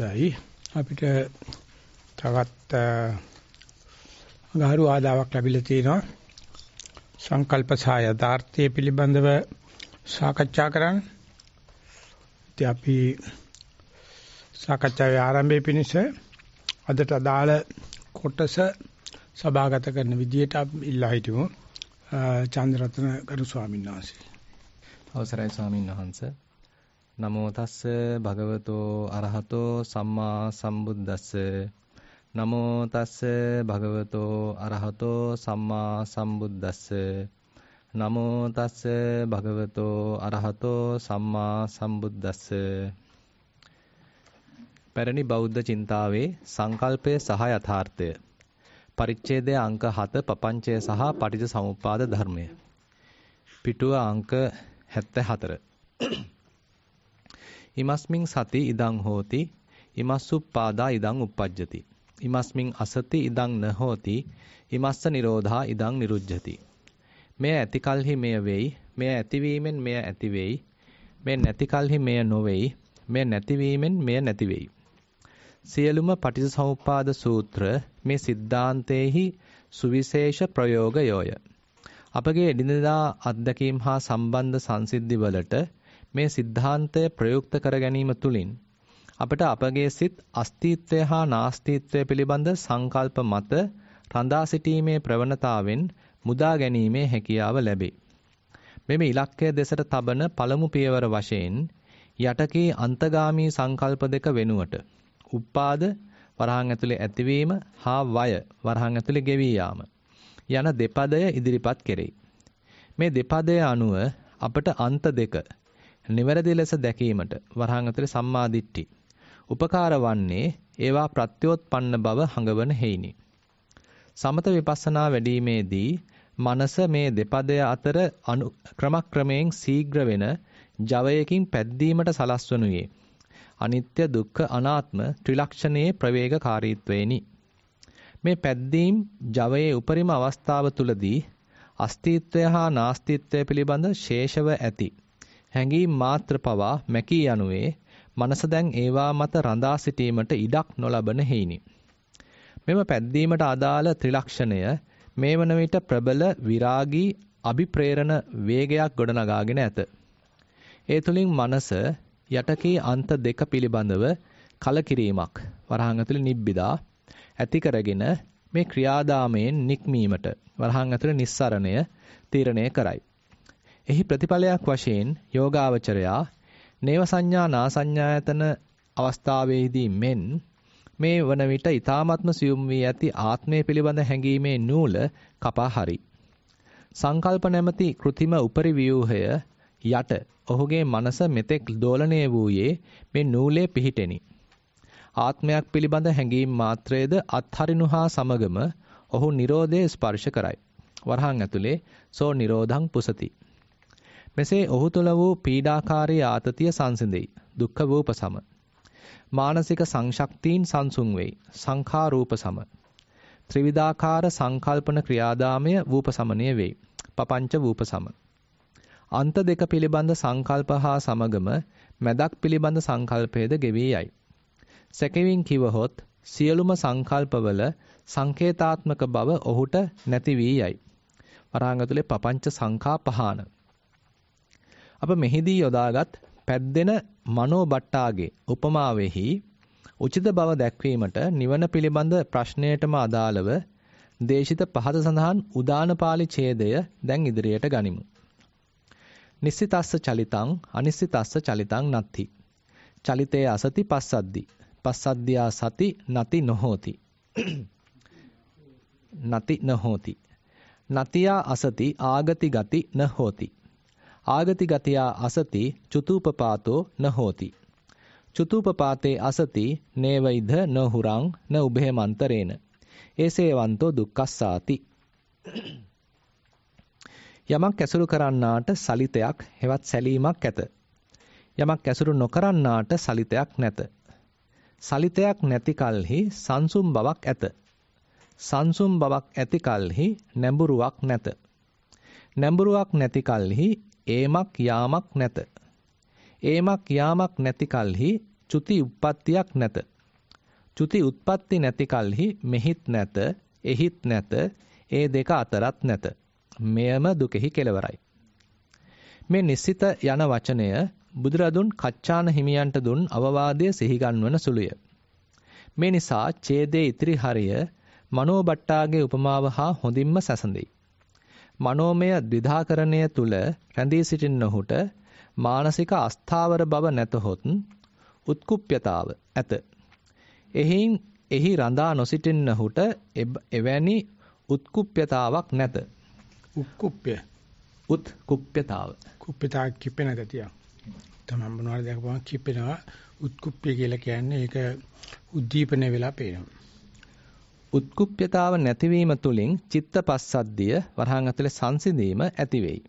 දැයි අපිට තවත් අගහරු ආදාවක් ලැබිලා තිනවා සංකල්ප සහය දාර්ථය පිළිබඳව සාකච්ඡා කරන්න. ඉතින් අපි සාකච්ඡාවේ ආරම්භයේ පිණිස අදට අදාළ කොටස සභාගත කරන විදියට ඉල්ලා හිටිමු චන්ද්‍රරත්න ගරු ස්වාමීන් වහන්සේ. අවසරයි ස්වාමීන් වහන්සේ. නමෝ තස්ස භගවතෝ අරහතෝ සම්මා සම්බුද්දස්ස නමෝ තස්ස භගවතෝ අරහතෝ සම්මා සම්බුද්දස්ස නමෝ තස්ස භගවතෝ අරහතෝ සම්මා සම්බුද්දස්ස පැරණි බෞද්ධ චින්තාවේ සංකල්පය සහ යථාර්ථය පරිච්ඡේදය අංක 7 පపంచය සහ පටිච්ච සමුප්පාද ධර්මය පිටුව අංක 74 ඉමස්මින් සති ඉදං හෝති ඉමස්සුප්පාදා ඉදං uppajjati ඉමස්මින් අසති ඉදං න හෝති ඉමස්ස නිරෝධා ඉදං නිරුජ්ජති මෙය ඇති කලෙහි මෙය වෙයි මෙය ඇතිවීමෙන් මෙය ඇති වෙයි මෙය නැති කලෙහි මෙය නොවේයි මෙය නැතිවීමෙන් මෙය නැති වෙයි සියලුම පටිච්චසමුප්පාද සූත්‍ර මේ සිද්ධාන්තයේහි සුවිශේෂ ප්‍රයෝගයෝය අපගේ එදිනදා අත්දැකීම් හා සම්බන්ධ සංසිද්ධි වලට මේ સિદ્ધාන්තය ප්‍රයුක්ත කර ගැනීම තුළින් අපට අපගේ සිත් අස්තිත්වය හා නාස්තිත්වය පිළිබඳ සංකල්ප මත රඳා සිටීමේ ප්‍රවණතාවෙන් මුදා ගැනීමේ හැකියාව ලැබේ. මෙම ඉලක්කය දෙසට තබන පළමු පියවර වශයෙන් යටකේ අන්තගාමී සංකල්ප දෙක වෙනුවට උප්පාද වරහන් ඇතුලේ ඇතිවීම හා වය වරහන් ඇතුලේ ගෙවී යාම යන දෙපදය ඉදිරිපත් කෙරේ. මේ දෙපදය අනුව අපට අන්ත දෙක නිවැරදි ලෙස දැකීමට වරහන් අතර සම්මාදිට්ඨි උපකාර වන්නේ ඒවා ප්‍රත්‍යෝත්පන්න බව හඟවන හේිනි. සමත විපස්සනා වැඩීමේදී මනස මේ දෙපදය අතර ක්‍රමක්‍රමයෙන් සීඝ්‍ර වෙන ජවයකින් පැද්දීමට සලස්වනුයේ. අනිත්‍ය දුක්ඛ අනාත්ම ත්‍රිලක්ෂණයේ ප්‍රවේගකාරීත්වේනි. මේ පැද්දීම් ජවයේ උපරිම අවස්ථාව තුලදී අස්තිත්වය හා නාස්තිත්වය පිළිබඳ ශේෂව ඇති හැඟීම් මාත්‍ර පවා මැකී යනුවේ මනස දැන් ඒවා මත රඳා සිටීමට ඉඩක් නොලබන හේිනි. මෙම පැද්දීමට අදාළ ත්‍රිලක්ෂණය මේ වන විට ප්‍රබල විරාගී අභිප්‍රේරණ වේගයක් ගොඩනගාගෙන ඇත. ඒ තුලින් මනස යටකී අන්ත දෙක පිළිබඳව කලකිරීමක් වරහන් ඇතුළේ නිබ්බිදා ඇති කරගෙන මේ ක්‍රියාදාමයෙන් නික්මීමට වරහන් ඇතුළේ නිස්සරණය තීරණය කරයි. එහි ප්‍රතිඵලයක් වශයෙන් යෝගාවචරයා නේව සංඥා නා සංඥායතන අවස්ථාවේදී මෙන් මේ වන විට ඊ타ත්ම සියුම් වී ඇති ආත්මය පිළිබඳ හැඟීමේ නූල කපා හරි. සංකල්ප නැමැති કૃතිම උපරි ව්‍යූහය යට ඔහුගේ මනස මෙතෙක් දෝලණය වූයේ මේ නූලේ පිහිටෙනි. ආත්මයක් පිළිබඳ හැඟීම් මාත්‍රයේද අත්හරිනු හා සමගම ඔහු Nirodhe ස්පර්ශ කරයි. වරහන් ඇතුලේ සෝ Nirodhang pusati. මෙසේ ඔහු තුළ වූ පීඩාකාරී ආතතිය සංසිඳෙයි. දුක්ඛ රූප සම. මානසික සංශක්තීන් සංසුන් වෙයි. සංඛා රූප සම. ත්‍රිවිධාකාර සංකල්පන ක්‍රියාදාමය රූප සමණය වෙයි. පපංච රූප සම. අන්ත දෙක පිළිබඳ සංකල්ප හා සමගම මැදක් පිළිබඳ සංකල්පයේද ගෙවී යයි. සැකෙවින් කිවහොත් සියලුම සංකල්පවල සංකේතාත්මක බව ඔහුට නැති වී යයි. වරහන් ඇතුලේ පపంచ සංඛා පහන අප මෙහිදී යොදාගත් පැද්දෙන මනෝබට්ටාගේ උපමාවෙහි උචිත බව දැක්වීමට නිවන පිළිබඳ ප්‍රශ්නයටම අදාළව දේශිත පහත සඳහන් උදානපාලි ඡේදය දැන් ඉදිරියට ගනිමු. නිස්සිතස්ස චලිතං අනිස්සිතස්ස චලිතං නත්ති. චලිතේ අසති පස්සද්දි. පස්සද්දියා සති නති නොහෝති. නති නොහෝති. නතියා අසති ආගති ගති නොහෝති. ආගති ගතියා අසති චුතූපපාතෝ නහෝති. චුතූපපාතේ අසති නේවෛද නොහුරං න උභේමන්තරේන. ඒසේවන්තෝ දුක්ඛස්සාති. යමක් ඇසුරු කරන්නාට සලිතයක් හෙවත් සැලීමක් ඇත. යමක් ඇසුරු නොකරන්නාට සලිතයක් නැත. සලිතයක් නැති කලෙහි සංසුම් බවක් ඇත. සංසුම් බවක් ඇති කලෙහි නැඹුරුවක් නැත. නැඹුරුවක් නැති කලෙහි ඒමක් යාමක් නැත. ඒමක් යාමක් නැති කලෙහි චුති උප්පත්තියක් නැත. චුති උත්පත්ති නැති කලෙහි මෙහිත් නැත, එහිත් නැත, ඒ දෙක අතරත් නැත. මෙයම දුකෙහි කෙලවරයි. මේ නිසිත යන වචනය බුදුරදුන් කච්චාන හිමියන්ට දුන් අවවාදයේ සිහිගන්වන සුළුය. මේ නිසා ඡේදයේ ඉතිරි හරිය මනෝබට්ටාගේ උපමාව හා හොඳින්ම සැසඳෙයි. මනෝමය ද්විධාකරණය තුල රැඳී සිටින ඔහුට මානසික අස්ථාවර බව නැතහොත් උත්කුප්්‍යතාව ඇත. එහින් එහි රඳා නොසිටින්නහුට එවැනි උත්කුප්්‍යතාවක් නැත. උත්කුප්්‍ය උත්කුප්්‍යතාව. කුප්්‍යතාව කිපෙන ගතිය. තමන් මොනවාරි දැකපුවම කිපෙනවා. උත්කුප්පිය කියලා කියන්නේ ඒක උද්දීපනය වෙලා පේනවා. උත්කුප්ප්‍යතාව නැතිවීම තුලින් චිත්ත පස්සද්ධිය වරහන් ඇතුලේ සංසිඳීම ඇති වෙයි.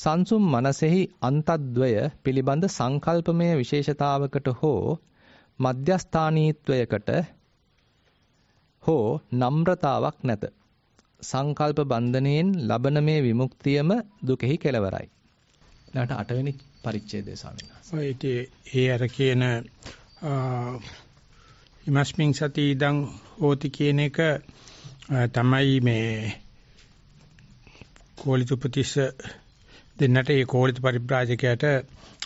සංසුම් මනසෙහි අන්තද්වය පිළිබඳ සංකල්පමය විශේෂතාවකට හෝ මධ්‍යස්ථානීත්වයකට හෝ නම්්‍රතාවක් නැත. සංකල්ප බන්ධනයෙන් ලබන මේ විමුක්තියම දුකෙහි කෙලවරයි. ඊළඟට 8 වෙනි පරිච්ඡේදය ස්වාමීන් වහන්සේ. ඔය ඉතින් ඒ අර කියන ඉමස්මින් සති ඉදං හෝති කියන එක තමයි මේ කෝලිත උපතිස්ස දෙන්නට ඒ කෝලිත පරිබ්‍රාජකයට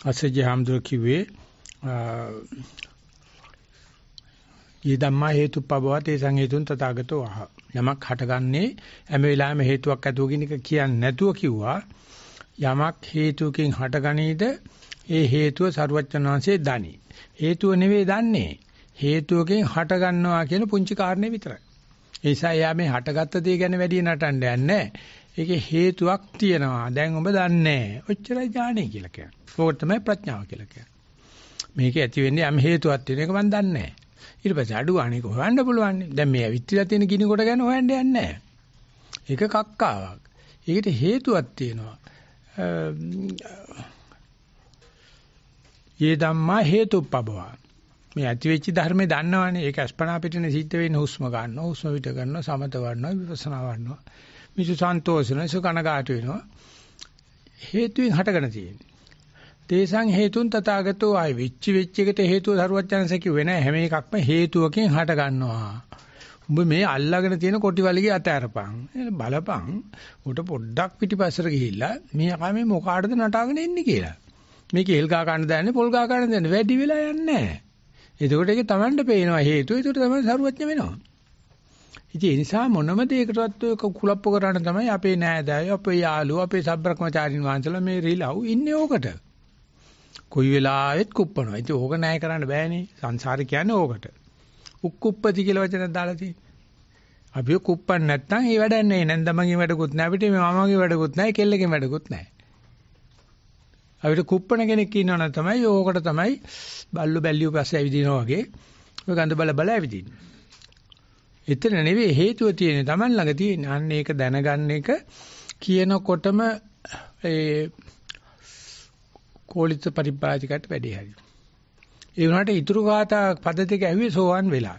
අසජ්ජ හම්දුර කිව්වේ ඊදම්මා හේතුපබවත ඒ සංහේතුන් තථාගතෝ අහ. යමක් හටගන්නේ හැම වෙලාවෙම හේතුවක් ඇතුව කියන එක කියන්නේ නැතුව කිව්වා. යමක් හේතුකින් හටගනීද ඒ හේතුව සරුවචනාංශයේ දනි. හේතුව නෙවෙයි දන්නේ. හේතුවකින් හට ගන්නවා කියන පුංචි කාරණේ විතරයි. ඒ නිසා එයා මේ හටගත්ත දේ ගැන වැඩි නටන්න යන්නේ ඒකේ හේතුවක් තියෙනවා. දැන් ඔබ දන්නේ ඔච්චරයි ඥාණය කියලා කියන්නේ. ඕකට තමයි ප්‍රඥාව කියලා කියන්නේ. මේක ඇති වෙන්නේ යම් හේතුවක් තියෙන එක මම දන්නේ නැහැ. ඊට පස්සේ අඩු අනේක හොයන්න පුළුවන්. දැන් මේ ඇවිත්ලා තියෙන ගිනි කොට ගැන හොයන්න යන්නේ නැහැ. ඒක කක්කාවක්. ඒකට හේතුවක් තියෙනවා. ඒ ධම්මා හේතුප්පබවා මේ ඇති වෙච්ච ධර්මේ දන්නවනේ. ඒක අස්පනා පිටින සිද්ධ වෙන්නේ හුස්ම ගන්නවා, හුස්ම විට ගන්නවා, සමත වඩනවා, විපස්සනා වඩනවා. මිසු සන්තෝෂ වෙනවා, මිසු කනගාටු වෙනවා. හේතුයෙන් හටගෙන තියෙන්නේ. තේසං හේතුන් තථාගතෝ ආයි වෙච්ච වෙච්ච එකට හේතුව සරුවච්චන්සේ කිව්වේ නැහැ හැම එකක්ම හේතුවකින් හට ගන්නවා. උඹ මේ අල්ලාගෙන තියෙන කොටිවලගේ අත අරපන්. බලපන්. උට පොඩ්ඩක් පිටිපස්සට ගිහිල්ලා මේ අකා මේ මොකාටද නටාගෙන ඉන්නේ කියලා. මේක එල් ගා ගන්න දන්නේ පොල් ගා ගන්න දන්නේ වැඩි වෙලා යන්නේ නැහැ. එතකොට ඒක Tamanට පේනවා හේතුව. ඒකට තමයි සරුවඥ වෙනවා. ඉතින් ඒ නිසා මොනම දෙයකටවත් ඔය කුලප්පු කරන්න තමයි අපේ නෑදෑයෝ, අපේ යාළුවෝ, අපේ සබ්‍රක්‍මචාරින් වහන්සලා මේ රිලව් ඉන්නේ ඕකට. කොයි වෙලාවෙත් කුප්පනවා. ඉතින් ඕක නෑ කරන්න බෑනේ. සංසාරේ කියන්නේ ඕකට. උක්කුප්පති කියලා වචන දාලා තියෙන්නේ. අපි කුප්පන් නැත්තම් ඒ වැඩන්නේ නැන්දමගේ වැඩකුත් නෑ අපිට මේ මාමගේ වැඩකුත් නෑ කෙල්ලගේ වැඩකුත් නෑ. අපිට කුප්පණ කෙනෙක් ඉන්නවනම් තමයි ඕකට තමයි බල්ලු බැල්ලිය පස්සේ ඇවිදිනවා වගේ ඔය ගඳ බල බල ඇවිදින්නේ. එතන නෙවෙයි හේතුව තියෙන්නේ Taman ළඟ තියෙන. අන්න ඒක දැනගන්න එක කියනකොටම ඒ කෝලිත පරිපාලිකයට වැඩි හරි. ඒ වුණාට ඊතුරු ගාථා පද දෙක ඇහුවේ සෝවන් වෙලා.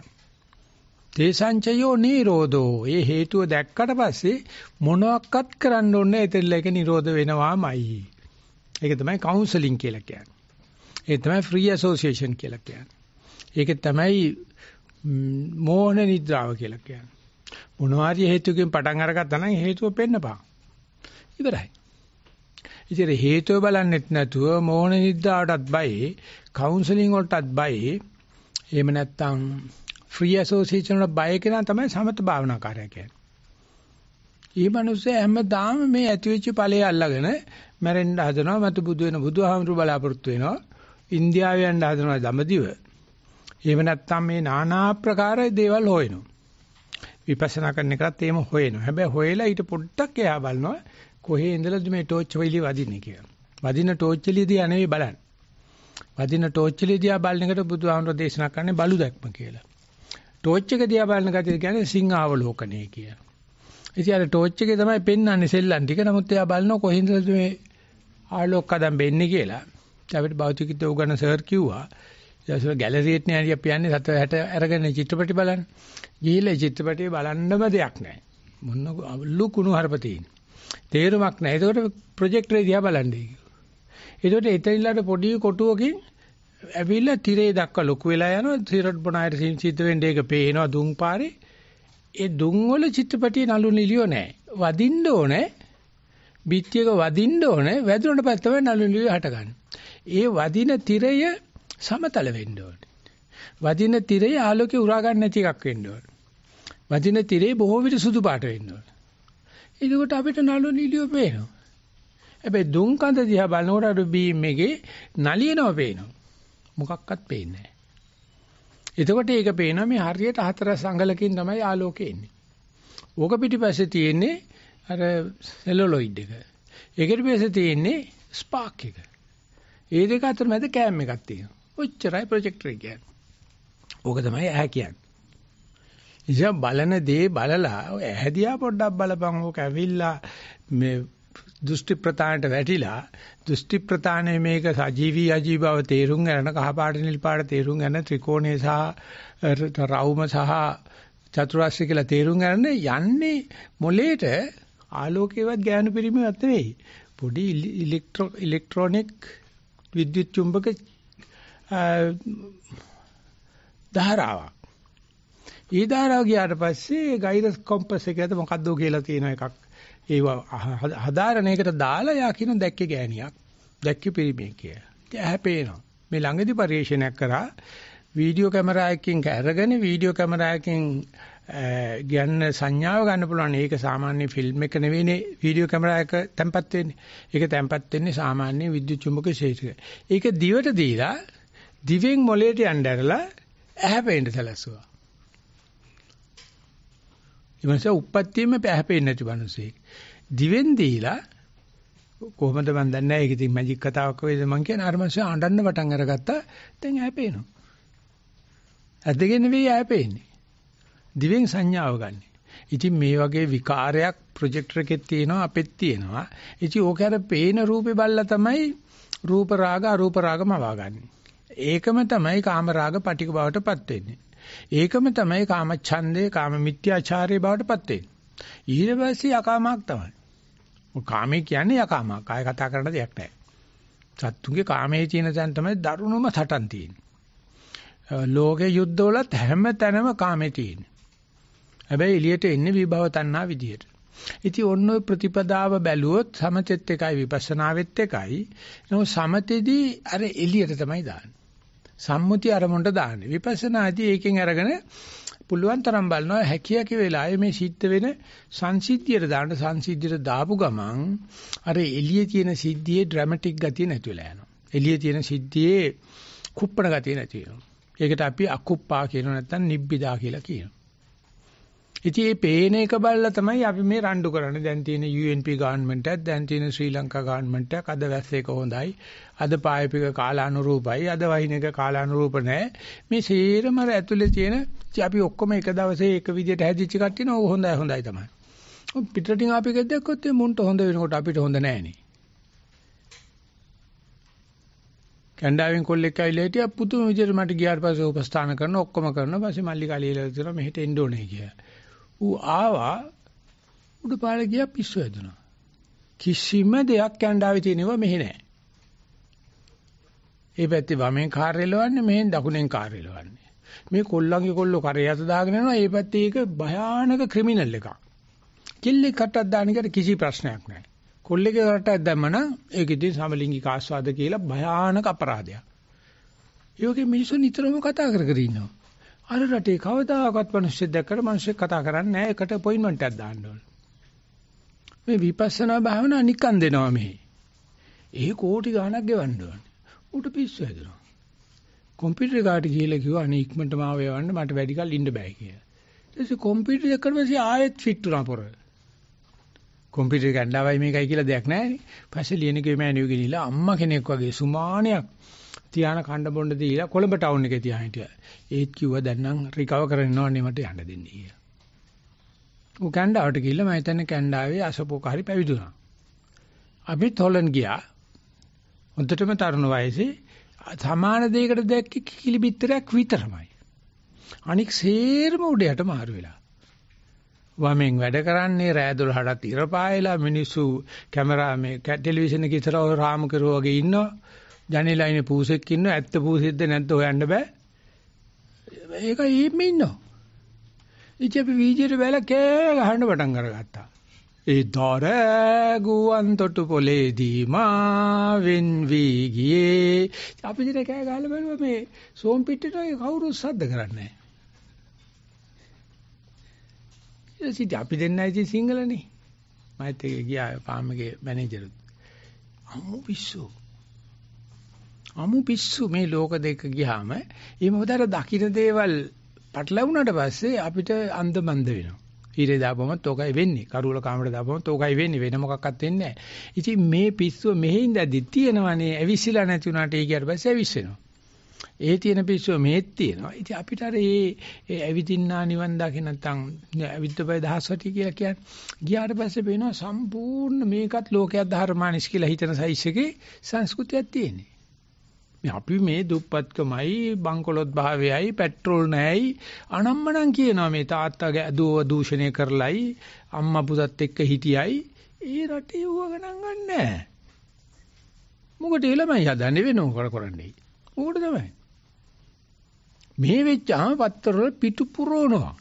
තේසංචයෝ නිරෝධෝ. ඒ හේතුව දැක්කට පස්සේ මොනවත් කරන්න ඕනේ නැහැ. එතෙල්ල එක නිරෝධ වෙනවාමයි. ඒක තමයි කවුන්සලින් කියලා කියන්නේ. ඒ තමයි ෆ්‍රී ඇසෝෂියේෂන් කියලා කියන්නේ. ඒක තමයි මෝහන නිද්‍රාව කියලා කියන්නේ. මොනවාරි හේතුකින් පටන් අරගත්තා නම් හේතුව පෙන්නපන්. ඉවරයි. ඉතින් හේතුව බලන්නෙත් නැතුව මෝහන නිද්‍රාවටත් බයි, කවුන්සලින් වලටත් බයි. එහෙම නැත්නම් ෆ්‍රී ඇසෝෂියේෂන් වල බය කෙනා තමයි සමත භාවනාකාරය කියන්නේ. මේ මිනිස්සු හැමදාම මේ ඇතිවෙච්ච ඵලයේ අල්ලගෙන මැරෙන්න හදනවා මතු බුදු වෙන බුදුහාමුදුරු බලාපොරොත්තු වෙනවා ඉන්දියාවේ යන්න හදනවා දඹදිව එහෙම නැත්නම් මේ নানা ආකාර දේවල් හොයනවා විපස්සනා කරන එකත් එහෙම හොයනවා හැබැයි හොයලා ඊට පොඩ්ඩක් එහා බලනවා කොහේ ඉඳලාද මේ ටෝච් වෙලි වදින්නේ කියලා වදින ටෝච් එළියදී අනේ බලන්න වදින ටෝච් එළියදී ආ බලන එකට බුදුහාමුදුරු දේශනා කරන්නේ බලු දැක්ම කියලා ටෝච් එක දිහා බලන ගතිය කියන්නේ සිංහාවලෝකණය කියලා. ඉතින් අර ටෝච් එකේ තමයි පෙන්වන්නේ සෙල්ලම් ටික. නමුත් එයා බලන කොහින්දද මේ ආලෝකකදම් වෙන්නේ කියලා. අපිට භෞතිකීත්ව උගන්න සර් කිව්වා. ඊටසල ගැලරියට නෑනේ අපි යන්නේ 760 අරගෙන චිත්‍රපටි බලන්න. ගිහිල්ලා චිත්‍රපටිය බලන්නම දෙයක් නෑ. මොන ලු කුණු හරප තියෙන. තේරුමක් නෑ. ඒකට ප්‍රොජෙක්ටරේ දිහා බලන්නේ. ඒකට එතනින්ලාට පොඩි කොටුවකින් ඇවිල්ලා තිරේ දක්වා ලොකු වෙලා යනවා. තිරට බොන අයට සිද්ධ වෙන්නේ ඒක පේනවා දුම් පාරේ. ඒ දුම් වල චිත්‍රපටිය නලු නිලියෝ නෑ. වදින්න ඕනේ. බිත්තියක වදින්න ඕනේ වැදුනට පස්සේ තමයි නළුලිය හටගන්නේ. ඒ වදින තිරය සමතල වෙන්න ඕනේ. වදින තිරය ආලෝකේ උරා ගන්න නැති එකක් වෙන්න ඕනේ. වදින තිරේ බොහෝ විට සුදු පාට වෙන්න ඕනේ. එතකොට අපිට නළුලිය පේනවා. හැබැයි දුම් කඳ දිහා බලනකොට අර බීම් එකේ නලියනවා පේනවා. මොකක්වත් පේන්නේ නැහැ. එතකොට ඒක පේනවා මේ හරියට හතර සංගලකින් තමයි ආලෝකය එන්නේ. ඕක පිටිපස්සේ තියෙන්නේ අර සෙලුලොයිඩ් එක. ඒකට බේස තියෙන්නේ ස්පාක් එක. ඒ දෙක අතර මැද කෑම් එකක් තියෙනවා. ඔච්චරයි ප්‍රොජෙක්ටර් කියන්නේ. ඕක තමයි ඇහැ කියන්නේ. ඉතින් බලන දේ බලලා ඇහැදියා පොඩ්ඩක් බලපන් ඕක ඇවිල්ලා මේ දෘෂ්ටි ප්‍රතාණයට වැටිලා දෘෂ්ටි ප්‍රතාණය මේක සජීවී අජීවව තේරුම් ගන්න කහපාට නිල් පාට තේරුම් ගන්න ත්‍රිකෝණය සහ රවුම සහ චතුරාස්‍ය කියලා තේරුම් ගන්න යන්නේ මොලේට ආලෝකයේවත් ගෑනු පිරිමිවත් නෙවෙයි. පොඩි ඉලෙක්ට්‍රෝ ඉලෙක්ට්‍රොනික විද්‍යුත් චුම්බක ධාරාවක්. ඒ ධාරාව ගියාට පස්සේ ගයිරස් කොම්පස් එක ඇත මොකද්දෝ කියලා තියෙන එකක්. ඒ හදාරණ එකට දාලා යා කියන දැක්කේ ගෑණියක්. දැක්කේ පිරිමියෙක් කියලා. ඇහැ පේනවා. මේ ළඟදී පරිශීලනයක් කරා වීඩියෝ කැමරා එකකින් අරගෙන වීඩියෝ කැමරා එකකින් ගන්න සංඥාව ගන්න පුළුවන්. ඒක සාමාන්‍ය ෆිල්ම් එක නෙවෙයිනේ වීඩියෝ කැමරාවක තැම්පත් වෙන්නේ. ඒක තැම්පත් වෙන්නේ සාමාන්‍ය විද්‍යුත් චුම්බක ශේෂක. ඒක දිවට දීලා දිවෙන් මොළයට යන්න ඇරලා ඇහැ පේන්න සැලසුවා. ඊමණස උප්පත්තියෙම ඇහැ පේන්නේ නැති මිනිසෙක්. දිවෙන් දීලා කොහොමද මන් දන්නේ නැහැ. ඒක ඉතින් මැජික් කතාවක් වේද මං කියන අර මිනිස්සු අඬන්න පටන් අරගත්තා. දැන් ඇහැ පේනවා. ඇද්දගෙන වෙයි ඇහැ පේන්නේ. දිවෙන් සංඥාව ගන්න. ඉතින් මේ වගේ විකාරයක් ප්‍රොජෙක්ටර් එකෙත් තියෙනවා අපෙත් තියෙනවා. ඉතින් ඕක අර පේන රූපේ බල්ලා තමයි රූප රාග අරූප රාගම වවාගන්නේ. ඒකම තමයි කාම රාග පටික බවටපත් වෙන්නේ. ඒකම තමයි කාම ඡන්දේ කාම මිත්‍යාචාරයේ බවටපත් වෙන්නේ. ඊට පස්සේ යකාමක් තමයි. කාමේ කියන්නේ යකාමක්. කාය කතා කරන්න දෙයක් නැහැ. සත්තුන්ගේ කාමයේ තියෙන තැන තමයි දරුණුම සටන් තියෙන්නේ. ලෝකේ යුද්ධවලත් හැම තැනම කාමේ තියෙන්නේ. හැබැයි එළියට එන්නේ විභව තණ්හා විදියට. ඉතින් ඔන්න ඔය ප්‍රතිපදාව බැලුවොත් සමතෙත් එකයි විපස්සනාවෙත් එකයි. නෝ සමතෙදී අර එළියට තමයි දාන්නේ. සම්මුති අරමුණට දාන්නේ. විපස්සනාදී ඒකෙන් අරගෙන පුළුවන් තරම් බලනවා හැකියක වෙලාවේ මේ සිද්ධ වෙන සංසිද්ධියට දාන්න සංසිද්ධියට දාපු ගමන් අර එළියේ තියෙන සිද්ධියේ ඩ්‍රැමැටික් ගතිය නැතිවලා යනවා. එළියේ තියෙන සිද්ධියේ කුප්පණ ගතිය නැති වෙනවා. ඒකට අපි අකුප්පා කියනවා නැත්නම් නිබ්බිදා කියලා කියනවා. ඉතින් මේ පේන එක බලලා තමයි අපි මේ රණ්ඩු කරන්නේ. දැන් තියෙන UNP ගවර්න්මන්ට් එකත්, දැන් තියෙන ශ්‍රී ලංකා ගවර්න්මන්ට් එකක් අද වැස්ස එක හොඳයි. අද පායපික කාලානුරූපයි. අද වහින එක කාලානුරූප නැහැ. මේ සීරම ඇතුලේ තියෙන අපි ඔක්කොම එක දවසේ එක විදියට හැදිච්ච කට්ටියන ඕක හොඳයි හොඳයි තමයි. පිටරටින් අපි ගෙද්දක්කොත් මේ මුන්ට හොඳ වෙනකොට අපිට හොඳ නැහැනේ. කැන්ඩාවෙන් කොල්ලෙක් ඇවිල්ලා හිටියා පුදුම විදියට මට ගියාට පස්සේ උපස්ථාන කරන ඔක්කොම කරන පස්සේ මල්ලි කාලීලා දෙනවා මෙහෙට එන්න ඕනේ කියලා. ඌ ආවා උඩ පාර ගියා පිස්සු හැදුනා. කිසිම දෙයක් කැන්ඩාවේ තියෙනව මෙහෙ නැහැ. ඒ පැත්තේ වමෙන් කාර් එලවන්නේ මෙහෙන් දකුණෙන් කාර් එලවන්නේ. මේ කොල්ලන්ගේ කොල්ලෝ කරේ අත දාගෙන යනවා. ඒ පැත්තේ ඒක භයානක ක්‍රිමිනල් එකක්. කිල්ලේ කටක් දාන එකට කිසි ප්‍රශ්නයක් නැහැ. කොල්ලෙක්ගේ රටක් දැම්මන ඒක ඉතින් සමලිංගික ආස්වාද කියලා භයානක අපරාධයක්. ඒ වගේ මිනිස්සු නිතරම කතා කර කර ඉන්නවා. අර රටේ කවදාකවත් මිනිස්සු දැක්කට මිනිස්සු කතා කරන්නේ නැහැ. ඒකට අපොයින්ට්මන්ට් එකක් දාන්න ඕන. මේ විපස්සනා භාවනා නිකන් දෙනවා මේ. ඒ කෝටි ගාණක් ගෙවන්න ඕන. උට පිස්සු හැදෙනවා. කම්පියුටර් එකට ගිහලා කිව්වා අනේ ඉක්මනට මාව යවන්න මට වැඩි කල් ඉන්න බෑ කියලා. ඊට පස්සේ කම්පියුටර් එකට පස්සේ ආයෙත් ෆිට වුණා පොර. කම්පියුටර් ගණ්ඩාවයි මේකයි කියලා දෙයක් නැහැ නේ. පස්සේ ලියන ගේම ඇනියු ගිනිලා අම්මා කෙනෙක් වගේ සුමානයක් තියාන කණ්ඩ බොණ්ඩ දීලා කොළඹ ටවුන් එකේ තියා හිටියා. ඒත් කිව්වා දැන් නම් රිකවර් කරනවන්නේ මට යන්න දෙන්නේ කියලා. ඌ කැනඩාවට ගිහිල්ලා මම හිතන්නේ කැනඩාවේ අසපෝක හරි පැවිදුණා. අපි තොලන් ගියා. හොඳටම තරුණ වයසේ සමාන දෙයකට දැක්ක කිලි බිත්තරයක් විතරමයි. අනික සේරම උඩයට මාරු වෙලා. වමෙන් වැඩ කරන්නේ රෑ 12ට ඉරපායලා මිනිස්සු කැමරා මේ ටෙලිවිෂන් එකේ ඉස්සරහ රාමු කෙරුවා වගේ ඉන්නවා. ජනේලා ඉන්නේ පූසෙක් ඉන්නවා ඇත්ත පූසෙක්ද නැද්ද හොයන්න බෑ. ඒක ඊම ඉන්නවා. ඉතින් අපි වීජයට බැලලා කෑ ගහන්න පටන් අරගත්තා. ඒ දොර ගුවන් තොටු පොලේදී මා වෙන් වී ගියේ. අපි දින කෑ ගහලා බැලුවා මේ සෝම් පිටිට කවුරුත් සද්ද කරන්නේ නැහැ. ඉතින් අපි දෙන්නයි ඉතින් සිංහලනේ. මම ඒක ගියා පාම්ගේ මැනේජරුත්. අම්මෝ පිස්සෝ. අමු පිස්සු මේ ලෝක දෙක ගියාම ඒ මොකද අර දකින්න දේවල් පටලැවුණාට පස්සේ අපිට අන්ධබන්ද වෙනවා. ඊරේ දාපම තෝකයි වෙන්නේ. කරුවල කාමරේ දාපම තෝකයි වෙන්නේ. වෙන මොකක්වත් වෙන්නේ නැහැ. ඉතින් මේ පිස්සුව මෙහි ඉඳදී තියෙනවනේ ඇවිස්සලා නැති උනාට ඒ කියට පස්සේ ඇවිස්සෙනවා. ඒ තියෙන පිස්සුව මේත් තියෙනවා. ඉතින් අපිට අර මේ ඇවිදින්නා නිවන් දකින්න නැත්නම් ඇවිද්දපයි දහස්වටි කියලා කියන්නේ. ගියාට පස්සේ පේනවා සම්පූර්ණ මේකත් ලෝකයක් ධර්මානිස් කියලා හිතන සයිස් එකේ සංස්කෘතියක් තියෙන්නේ. අපි මේ දුප්පත්කමයි බංකොලොත් භාවයයි පෙට්‍රෝල් නැහැයි අනම්මනම් කියනවා මේ තාත්තාගේ ඇදුව දූෂණය කරලයි අම්මා පුතත් එක්ක හිටියයි ඒ රටේ ඌව ගණන් ගන්නෑ මොකට ඒ ළමයි හදන්නේ වෙනව කර කරන්නේ ඌකට තමයි මේ වෙච්චාම පත්තරවල පිටු පුරවනවා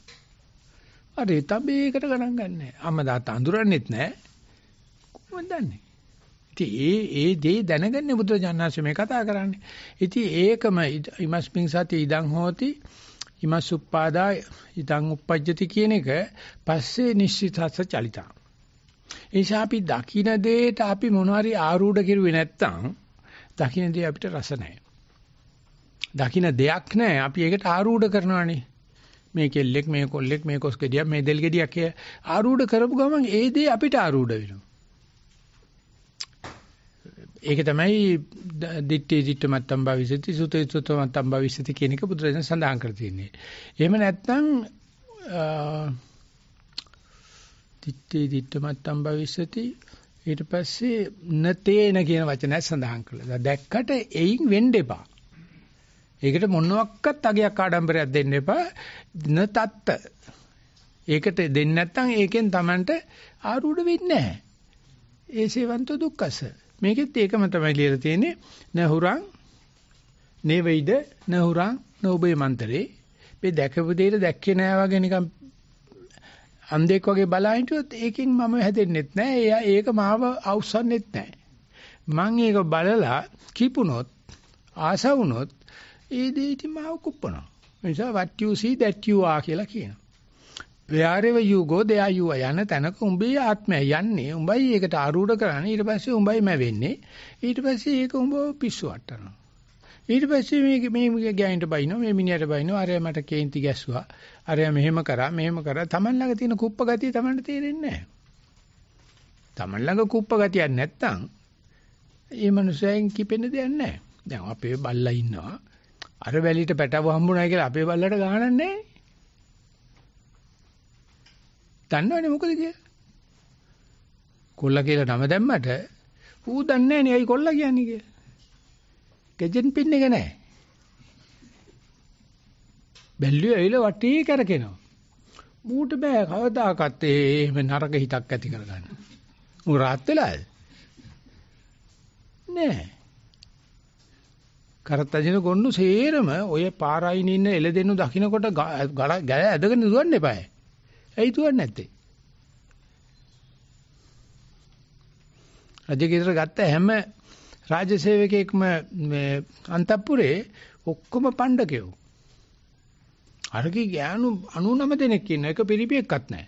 අර ඒ තඹේකට ගණන් ගන්නෑ අම්මා තාත්තා අඳුරන්නේත් නැහැ කොහොමද දන්නේ ඉතින් ඒ ඒ දේ දැනගන්නේ බුදුරජාණන්සේ මේ කතා කරන්නේ. ඉතින් ඒකම ඉමස්මින් සති ඉදං හෝති ඉමස් උප්පාදා ඉදං උප්පජ්ජති කියන එක පස්සේ නිශ්චිතස්ස චලිතා. එනිසා අපි දකින දෙයට අපි මොනවාරි ආරූඪ කෙරුවේ නැත්තම් දකින දේ අපිට රස නැහැ. දකින දෙයක් නැහැ අපි ඒකට ආරූඪ කරනවානේ. මේ කෙල්ලෙක් මේ කොල්ලෙක් මේ කොස්කෙඩියක් මේ දෙල්ගෙඩියක් ආරූඪ කරපු ගමන් ඒ දේ අපිට ආරූඪ වෙනවා. ඒක තමයි දිත්තේ දිට්ඨ මත්තම් භවිසති සුතේ සුත මත්තම් භවිසති කියන එක බුදුරජාණන් සඳහන් කර තියෙන්නේ. එහෙම නැත්නම් දිත්තේ දිට්ඨ මත්තම් භවිසති ඊට පස්සේ නතේන කියන වචනය සඳහන් කළා. දැක්කට එයින් වෙන්න එපා. ඒකට මොනවත් අගයක් ආඩම්බරයක් දෙන්න එපා. න තත්ත. ඒකට දෙන්නේ නැත්නම් ඒකෙන් Tamanට ආරූඪ වෙන්නේ නැහැ. ඒ සේවන්ත දුක්කස. මේකෙත් ඒකම තමයි ලියලා තියෙන්නේ නහුරං නෙවෙයිද නහුරං නොබේ මන්තරේ මේ දැකපු දෙයට දැක්කේ නෑ වගේ නිකන් අන්දෙක් වගේ බලා හිටියොත් ඒකෙන් මම හැදෙන්නෙත් නෑ එයා ඒක මාව අවසන්නෙත් නෑ මං ඒක බලලා කිපුණොත් ආස වුණොත් ඒ දේ ඉතින් මාව කුප්පනවා ඒ නිසා what you see that you are කියලා කියනවා wherever you go there you are යන තැනක උඹේ ආත්මය යන්නේ උඹයි ඒකට ආරූඪ කරන්නේ ඊට පස්සේ උඹයි මැවෙන්නේ ඊට පස්සේ ඒක උඹ පිස්සු වටනවා ඊට පස්සේ මේ මේ ගෑනිට බයිනවා මේ මිනිහට බයිනවා අරයා මට කේන්ති ගැස්සුවා අරයා මෙහෙම කරා මෙහෙම කරා Taman ළඟ තියෙන කුප්ප ගතිය Tamanට තේරෙන්නේ නැහැ Taman ළඟ කුප්ප ගතියක් නැත්තම් ඒ මනුස්සයෙන් කිපෙන්න දෙයක් නැහැ දැන් අපේ බල්ලා ඉන්නවා අර වැලිට පැටව හම්බුනායි කියලා අපේ බල්ලට ගානක් නැහැ දන්නවනේ මොකද කියලා. කොල්ලා කියලා නම දැම්මට ඌ දන්නේ නැහැ නේ කොල්ලා කියන්නේ කියලා. ගෙජන් පින් එක නැහැ. බැල්ලිය ඇවිල්ලා වටේ කරකිනවා. ඌට බෑ කවදාකවත් එහෙම නරක හිතක් ඇති කරගන්න. ඌ රාත් වෙලාද? නෑ. කරත්තජින ගොන්නු සේරම ඔය පාරයින ඉන්න එළදෙනු දකින්නකොට ගල ඇදගෙන දුවන්න එපායි. ඇයි දුවන්නේ නැත්තේ? රජකීතර ගත්ත හැම රාජසේවකයෙක්ම මේ අන්තපුරේ ඔක්කොම පණ්ඩකයෝ. අරකි ගෑනු 99 දෙනෙක් ඉන්න එක පිරිමියෙක්වත් නැහැ.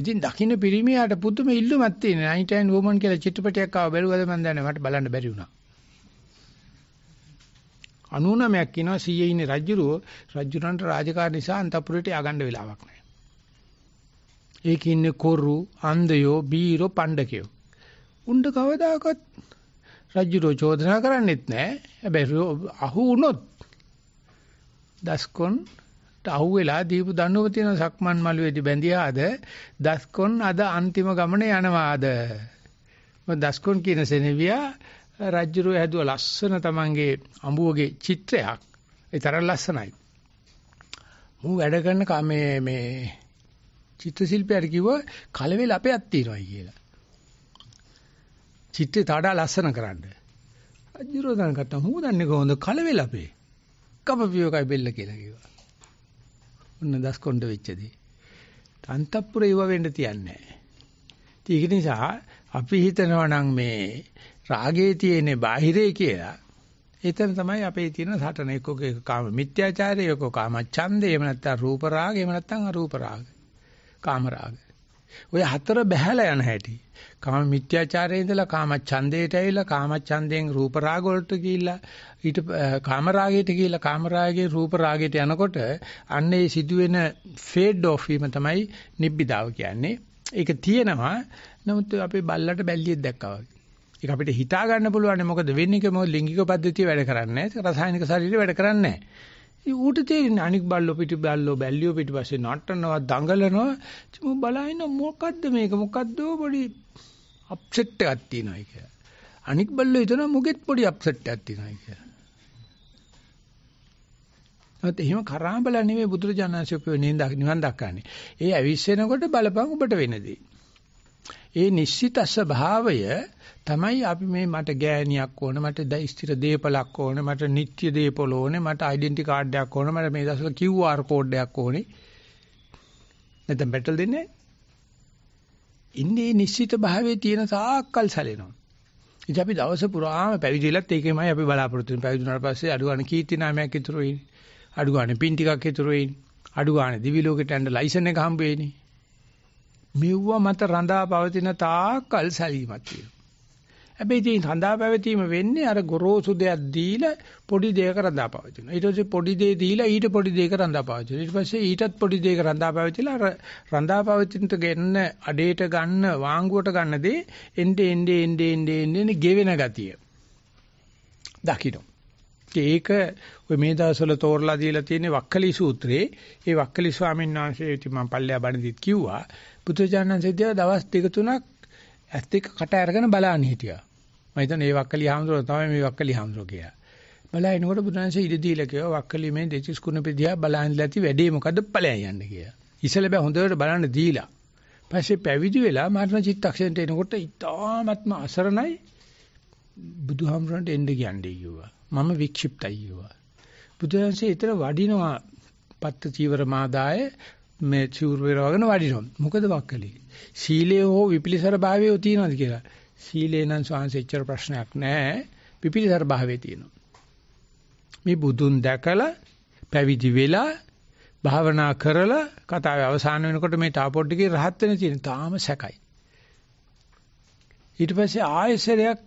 ඉතින් දකින්න පිරිමියාට පුදුම ඉල්ලුමක් තියෙනවා. නයිට් ඇන්ඩ් වුමන් කියලා චිත්‍රපටයක් ආව බැලුවද මන් දන්නේ මට බලන්න බැරි වුණා. 99ක් ඉනවා 100 ඉන්නේ රජුරෝ රජුරන්ට රාජකාරී නිසා අන්තපුරේට ය아가න්න වෙලාවක් නැහැ. ඒකේ ඉන්නේ කොරු, අන්දයෝ, බීරෝ, පණ්ඩකයෝ. උණ්ඩ කවදාකවත් රජුරෝ චෝදනා කරන්නෙත් නැහැ. හැබැයි අහු වුණොත් දස්කොන් අහු වෙලා දීපු දඬුවම තියෙන සක්මන් මළුවේදී බැඳියාද දස්කොන් අද අන්තිම ගමනේ යනවාද මම දස්කොන් කියන සෙනෙවියා රජුරෝ හැදුව ලස්සන තමන්ගේ අඹුවගේ චිත්‍රයක් ඒ තරම් ලස්සනයි මූ වැඩ කරන මේ මේ චිත්‍ර ශිල්පියාට කිව්වා කලවෙල අපයක් තියෙනවායි කියලා. චිත්‍රේ තාඩා ලස්සන කරන්න. අජිරෝදන් ගත්තා මූ දන්නේ කොහොමද කලවෙල අපේ. කපපියෝකයි බෙල්ල කියලා කිව්වා. ඔන්න දස්කොණ්ඩ වෙච්චදී. තන්තප්පුර ඉව වෙන්න තියන්නේ නැහැ. ඒක නිසා අපි හිතනවා නම් මේ රාගයේ තියෙන්නේ බාහිරේ කියලා. එතන තමයි අපේ තියෙන සටන එක්ක කාම මිත්‍යාචාරය එක්ක කාම ඡන්දය එහෙම නැත්නම් රූප රාග එහෙම නැත්නම් අරූප රාග. කාමරාග. ඔය හතර බැහැලා යන හැටි. කාම මිත්‍යාචාරයේ ඉඳලා කාම ඡන්දයට ඇවිල්ලා කාම ඡන්දයෙන් රූප රාග වලට ගිහිල්ලා ඊට කාම රාගයට ගිහිල්ලා කාම රාගයෙන් රූප රාගයට යනකොට අන්න ඒ සිදුවෙන ෆේඩ් ඔෆ් වීම තමයි නිබ්බිදාව කියන්නේ. ඒක තියෙනවා. නමුත් අපේ බල්ලට බැල්ලියක් දැක්කා වගේ. ඒක අපිට හිතා ගන්න පුළුවන් මොකද වෙන්නේ කියලා මොකද ලිංගික පද්ධතිය වැඩ කරන්නේ නැහැ. රසායනික ශරීරය වැඩ කරන්නේ නැහැ. ඌට තේරෙන අනික් බල්ලෝ පිටි බල්ලෝ බැල්ලියෝ පිටිපස්සේ නටනවා දඟලනවා මම බලහින මොකද්ද මේක මොකද්ද පොඩි අප්සෙට් එකක් තියෙනවා කියලා අනික් බල්ලෝ හිතනවා මොකෙත් පොඩි අප්සෙට් එකක් තියෙනවා කියලා නැත් එහෙම කරා බලන්නේ නෙමෙයි බුදුරජාණන්සේ ඔපේ නිවන් දක්වන්නේ ඒ ඇවිස්සෙනකොට බලපං ඔබට වෙනදී ඒ නිශ්චිතස්ස භාවය තමයි අපි මේ මට ගෑණියක් ඕන මට ස්ථිර දීපලක් ඕන මට නිත්‍ය දීපල ඕන මට ඩෙන්ටි කාඩ් එකක් ඕන මට මේ දවස්වල QR කෝඩ් එකක් ඕනේ නැත්නම් බැටල් දෙන්නේ ඉන්නේ නිශ්චිත භාවයේ තියෙන සාක්කල් සැලෙනවා ඉතින් අපි දවස පුරාම පැවිදිලත් ඒකෙමයි අපි බලාපොරොත්තු වෙන්නේ පැවිදුනාට පස්සේ අඩු ගන්න කීර්ති නාමයක් ඉතුරු වෙන්නේ අඩු ගන්න පින් ටිකක් ඉතුරු වෙන්නේ අඩු ගන්න දිවි ලෝකෙට යන්න ලයිසන් එක හම්බ වෙන්නේ මෙව්ව මත රඳා පවතින තාක්කල් සැලීමක් තියෙනවා. හැබැයි ඉතින් රඳා පැවතීම වෙන්නේ අර ගොරෝසු දෙයක් දීලා පොඩි දෙයක රඳා පවතින. ඊට පස්සේ පොඩි දෙය දීලා ඊට පොඩි දෙයක රඳා පවතින. ඊට පස්සේ ඊටත් පොඩි දෙයක රඳා පවතිලා අර රඳා පවතිනට ගන්න අඩේට ගන්න වාංගුවට ගන්න දේ එnde ende ende ende ende ගෙවෙන ගතිය. දකින්න. ඒක ඔය මේ දවස්වල තෝරලා දීලා තියෙන වක්කලි සූත්‍රයේ ඒ වක්කලි ස්වාමීන් වහන්සේ ඉතින් මම පල්ලෙහා බණදිත් කිව්වා බුදුචානන්සේ දිහා දවස් දෙක තුනක් ඇත්ත එක්ක කට අරගෙන බලාන හිටියා. මම හිතන්නේ මේ වක්කලි හාමුදුරුවෝ තමයි මේ වක්කලි හාමුදුරුවෝ කියලා. බලා එනකොට බුදුන්සේ ඉඩ දීලා කියවා වක්කලි මේ දෙතිස් කුණපෙදියා බලාන්ලා ඇති වැඩේ මොකද්ද ඵලයන් යන්න කියලා. ඉසල බෑ හොඳට බලන්න දීලා. පස්සේ පැවිදි වෙලා මරණ චිත්තක්ෂණයට එනකොට ඉතාමත්ම අසරණයි බුදුහාමුදුරන්ට එන්න කියන්නේ කිව්වා. මම වික්ෂිප්තයි කිව්වා. බුදුන්සේ ඊතර වඩිනවා පත්ත චීවර මාදාය මේ චූර් වේරවගෙන වඩිනවා. මොකද වක්කලි. සීලය හෝ විපිලිසර භාවය තියෙනවද කියලා. සීලේ නම් සංසෙච්චර ප්‍රශ්නයක් නැහැ. විපිලිසර භාවය තියෙනවා. මේ බුදුන් දැකලා පැවිදි වෙලා භාවනා කරලා කතාවේ අවසාන වෙනකොට මේ තාපොඩ් එකේ රහත් වෙන තියෙන තාම සැකයි. ඊට පස්සේ ආයසරයක්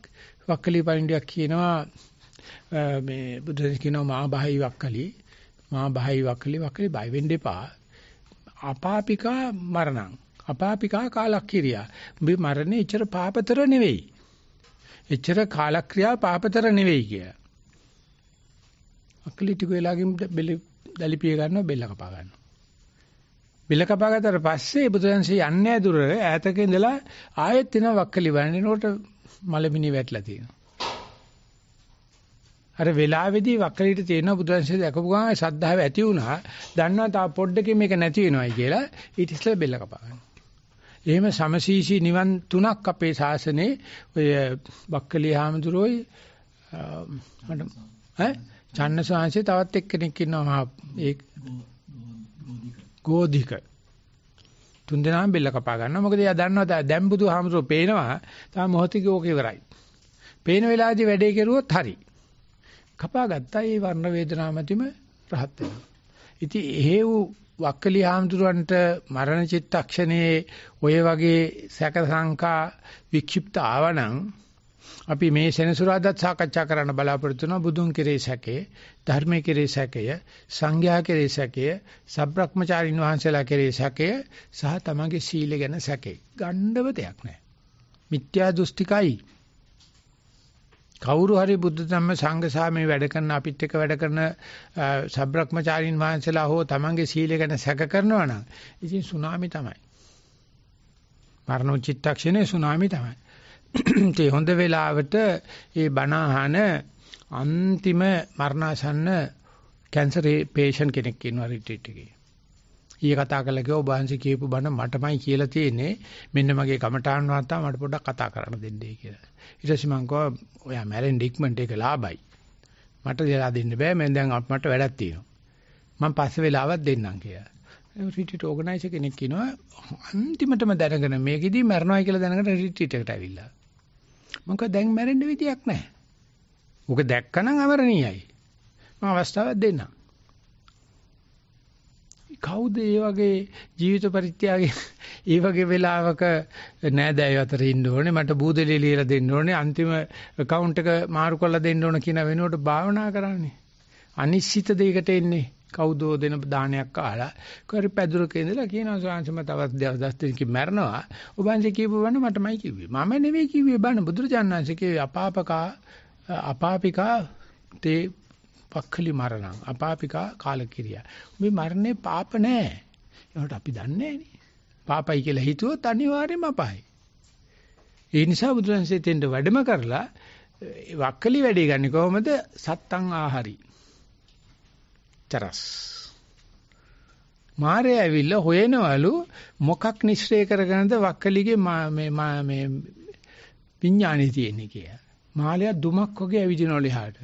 වක්කලි පණිඩියක් කියනවා මේ බුදුන් කියනවා මා බහයි වක්කලි මා බහයි වක්කලි වක්කලි බය වෙන්න එපා අපාපිකා මරණං අපාපිකා කාලක්‍රියා මේ මරණේ එච්චර පාපතර නෙවෙයි එච්චර කාලක්‍රියා පාපතර නෙවෙයි කිය. අක්ලිටික වෙලාගෙන් බෙලි දලිපිය ගන්නවා බෙල්ල කපා ගන්නවා. බෙල්ල කපා ගත්තට පස්සේ බුදුරජාන්සේ යන්නේ දුර ඈතක ඉඳලා ආයෙත් එන වක්කලි වන්නේ නෝට මලමිනි වැටලා තියෙනවා. අර වෙලාවේදී වක්කලීට තියෙන බුදුන්සේ දැකපු ගමන් ශ්‍රද්ධාව ඇති වුණා. දන්නවා තා පොඩ්ඩකින් මේක නැති වෙනවයි කියලා ඊට ඉස්සෙල්ලා බෙල්ල කපාගන්න. එහෙම සමසීසි නිවන් තුනක් අපේ ශාසනයේ ඔය වක්කලී හාමුදුරුවෝයි ඈ චන්න සාංශේ තවත් එක්කෙනෙක් ඉන්නවා ඒ ගෝධික තුන් දෙනාම බෙල්ල කපා ගන්නවා මොකද එයා දන්නවා දැන් බුදුහාමුදුරුවෝ පේනවා තාම මොහොතක ඕක ඉවරයි පේන වෙලාවේදී වැඩේ කෙරුවොත් හරියි කපාගත්තා ඒ වර්ණ වේදනා මැතිම රහත් වෙනවා. ඉතින් එහෙව් වක්කලි හාමුදුරන්ට මරණ චිත්තක්ෂණයේ ඔය වගේ සැක සංකා වික්ෂිප්ත ආවනම් අපි මේ සෙනසුරාදාත් සාකච්ඡා කරන්න බලාපොරොත්තු වෙනවා බුදුන් කෙරේ සැකය, ධර්මයේ කෙරේ සැකය, සංඝයා කෙරේ සැකය, සබ්‍රක්‍මචාරින් වහන්සේලා කෙරේ සැකය සහ තමගේ සීල ගැන සැකය. ගණ්ඩව දෙයක් නැහැ. මිත්‍යා දෘෂ්ටිකයි කවුරු හරි බුද්ධ ධම්ම සංඝ සාමේ වැඩ කරන අපිත් එක්ක වැඩ කරන සබ්‍රක්‍මචාරින් වහන්සේලා හෝ තමන්ගේ සීලය ගැන සැක කරනවා නම් ඉතින් සුනාමි තමයි. මරණ චිත්තක්ෂණේ සුනාමි තමයි. ඒ හොඳ වෙලාවට ඒ බණහන අන්තිම මරණාසන්න කැන්සර් පේෂන්ට් කෙනෙක් ඉන්නවා රිට්‍රීට් එකේ. ඊය කතා කළා කිව්වා ඔබ වහන්සේ කියපු බණ මටමයි කියලා තියෙන්නේ. මෙන්න මගේ කමඨාන් වාර්තාව මට පොඩ්ඩක් කතා කරන්න දෙන්නයි කියලා. ඊට පස්සේ මං කිව්වා ඔයා මැරෙන්න ඉක්මනට ඒක ලාභයි. මට දෙලා දෙන්න බෑ මම දැන් මට වැඩක් තියෙනවා. මං පස්සේ වෙලාවක් දෙන්නම් කියලා. රිට්‍රීට් ඕගනයිසර් කෙනෙක් කියනවා අන්තිමටම දැනගෙන මේකෙදි මැරෙනවා කියලා දැනගෙන රිට්‍රීට් එකට ඇවිල්ලා. මම කිව්වා දැන් මැරෙන්න විදියක් නැහැ. ඔක දැක්කනම් අවරණීයයි. මම අවස්ථාවක් දෙන්නම්. කවුද ඒ වගේ ජීවිත පරිත්‍යාගයේ ඒ වගේ වෙලාවක නෑදෑයෝ අතර ඉන්න ඕනේ මට බූදලිය ලියලා දෙන්න ඕනේ අන්තිම account එක මාරු කරලා දෙන්න ඕන කියන වෙනුවට භාවනා කරන්නේ අනිශ්චිත දෙයකට එන්නේ කවුදෝ දෙන දානයක් අහලා කරි පැදුරක ඉඳලා කියනවා ස්වාංශම තවත් දවස් දස් දෙකකින් මැරෙනවා ඔබ අන්සේ කියපු වන්න මටමයි කිව්වේ මම නෙවෙයි කිව්වේ බණ බුදුරජාණන් ශ්‍රීකේ අපාපකා අපාපිකා තේ පක්ඛලි මරණං අපාපිකා කාලකිරියා. මේ මරණේ පාප නෑ. ඒකට අපි දන්නේ නෑනේ. පාපයි කියලා හිතුවොත් අනිවාර්යෙන්ම අපායි. ඒ නිසා බුදුරජාණන්සේ තෙන්ද වැඩම කරලා වක්කලි වැඩේ ගන්න කොහොමද? සත්තං ආහරි. චරස්. මාරය ඇවිල්ලා හොයනවලු මොකක් නිශ්චය කරගෙනද වක්කලිගේ මේ මේ විඥානේ තියෙන්නේ කියලා. මාළයා දුමක් වගේ ඇවිදිනවලු එහාට.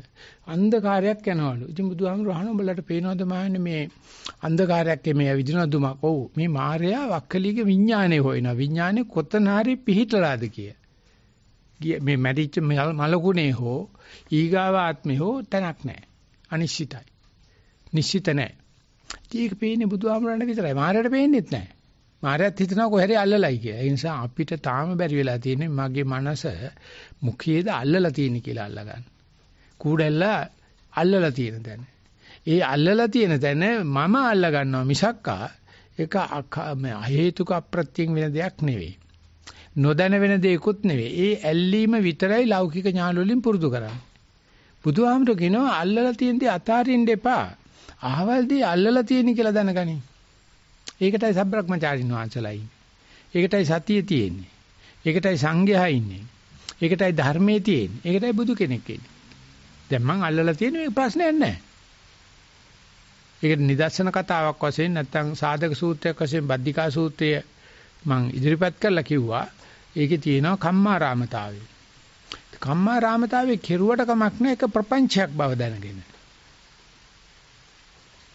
අන්ධකාරයක් යනවලු. ඉතින් බුදුහාමුදුරු අහන උඹලට පේනවද මහන්නේ මේ අන්ධකාරයක් මේ ඇවිදින දුමක්. ඔව් මේ මාර්යා වක්කලීගේ විඥානේ හොයනවා. විඥානේ කොතන හරි පිහිටලාද කිය. මේ මැරිච්ච මලකුණේ හෝ ඊගාව ආත්මේ හෝ තැනක් නැහැ. අනිශ්චිතයි. නිශ්චිත නැහැ. ඒක පේන්නේ බුදුහාමුදුරන්ට විතරයි. මාර්යාට පේන්නේත් නැහැ. මාරයත් හිතනවා කොහේ අල්ලලයි කියලා. ඒ නිසා අපිට තාම බැරි වෙලා තියෙන්නේ මගේ මනස මුඛයේද අල්ලලා තියෙන කියලා අල්ලගන්න. කූඩැල්ල අල්ලලා තියෙන දැන. ඒ අල්ලලා තියෙන දැන මම අල්ල ගන්නවා මිසක්කා ඒක හේතුක අප්‍රත්‍යයෙන් වෙන දෙයක් නෙවෙයි. නොදැන වෙන දෙයක්වත් නෙවෙයි. ඒ ඇල්ලීම විතරයි ලෞකික ඥාන වලින් පුරුදු කරන්නේ. බුදුහාමර කියනවා අල්ලලා තියෙන දේ අතාරින්න එපා. අහවලදී අල්ලලා තියෙන කියලා දැනගනින්. ඒකටයි සබ්‍රක්‍මචාරින් වහන්සලා ඉන්නේ. ඒකටයි සතිය තියෙන්නේ. ඒකටයි සංඝයා ඉන්නේ. ඒකටයි ධර්මයේ තියෙන්නේ. ඒකටයි බුදු කෙනෙක් ඉන්නේ. දැන් මං අල්ලලා තියෙන මේ ප්‍රශ්නයක් නැහැ. ඒක නිදර්ශන කතාවක් වශයෙන් නැත්නම් සාධක සූත්‍රයක් වශයෙන් බද්ධිකා සූත්‍රය මං ඉදිරිපත් කරලා කිව්වා. ඒකේ තියෙනවා කම්මාරාමතාවය. කම්මාරාමතාවේ කෙරුවට කමක් නැහැ ඒක ප්‍රපංචයක් බව දැනගෙන.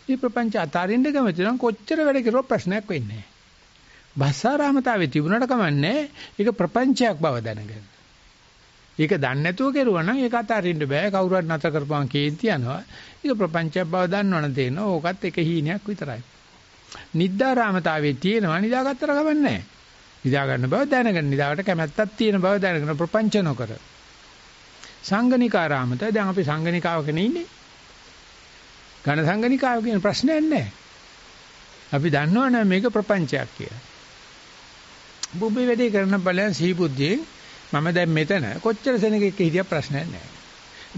මේ ප්‍රපංච අතාරින්න කැමති නම් කොච්චර වැඩ කරුවා ප්‍රශ්නයක් වෙන්නේ නැහැ. භස්සාරාමතාවේ තිබුණට කමන්නේ ඒක ප්‍රපංචයක් බව දැනගන්න. ඒක දන්නේ නැතුව කෙරුවා නම් ඒක අතාරින්න බෑ කවුරුවත් නැත කරපුවාන් කේන්ති යනවා. ඒක ප්‍රපංචයක් බව දන්නවනම් තේනවා ඕකත් එක හීනයක් විතරයි. නිද්දාරාමතාවේ තියෙනවා නිදාගත්තර කමන්නේ නිදා ගන්න බව දැනගෙන නිදාවට කැමැත්තක් තියෙන බව දැනගෙන ප්‍රපංච නොකර. සංගනිකාරාමත දැන් අපි සංගනිකාවකනේ ඉන්නේ. ඝන සංගනිකාව කියන ප්‍රශ්නයක් නැහැ. අපි දන්නවනේ මේක ප්‍රපංචයක් කියලා. බුබ්බේ වැඩේ කරන බලයන් සීබුද්ධියෙන් මම දැන් මෙතන කොච්චර සෙනෙක එක්ක හිටියක් ප්‍රශ්නයක් නැහැ.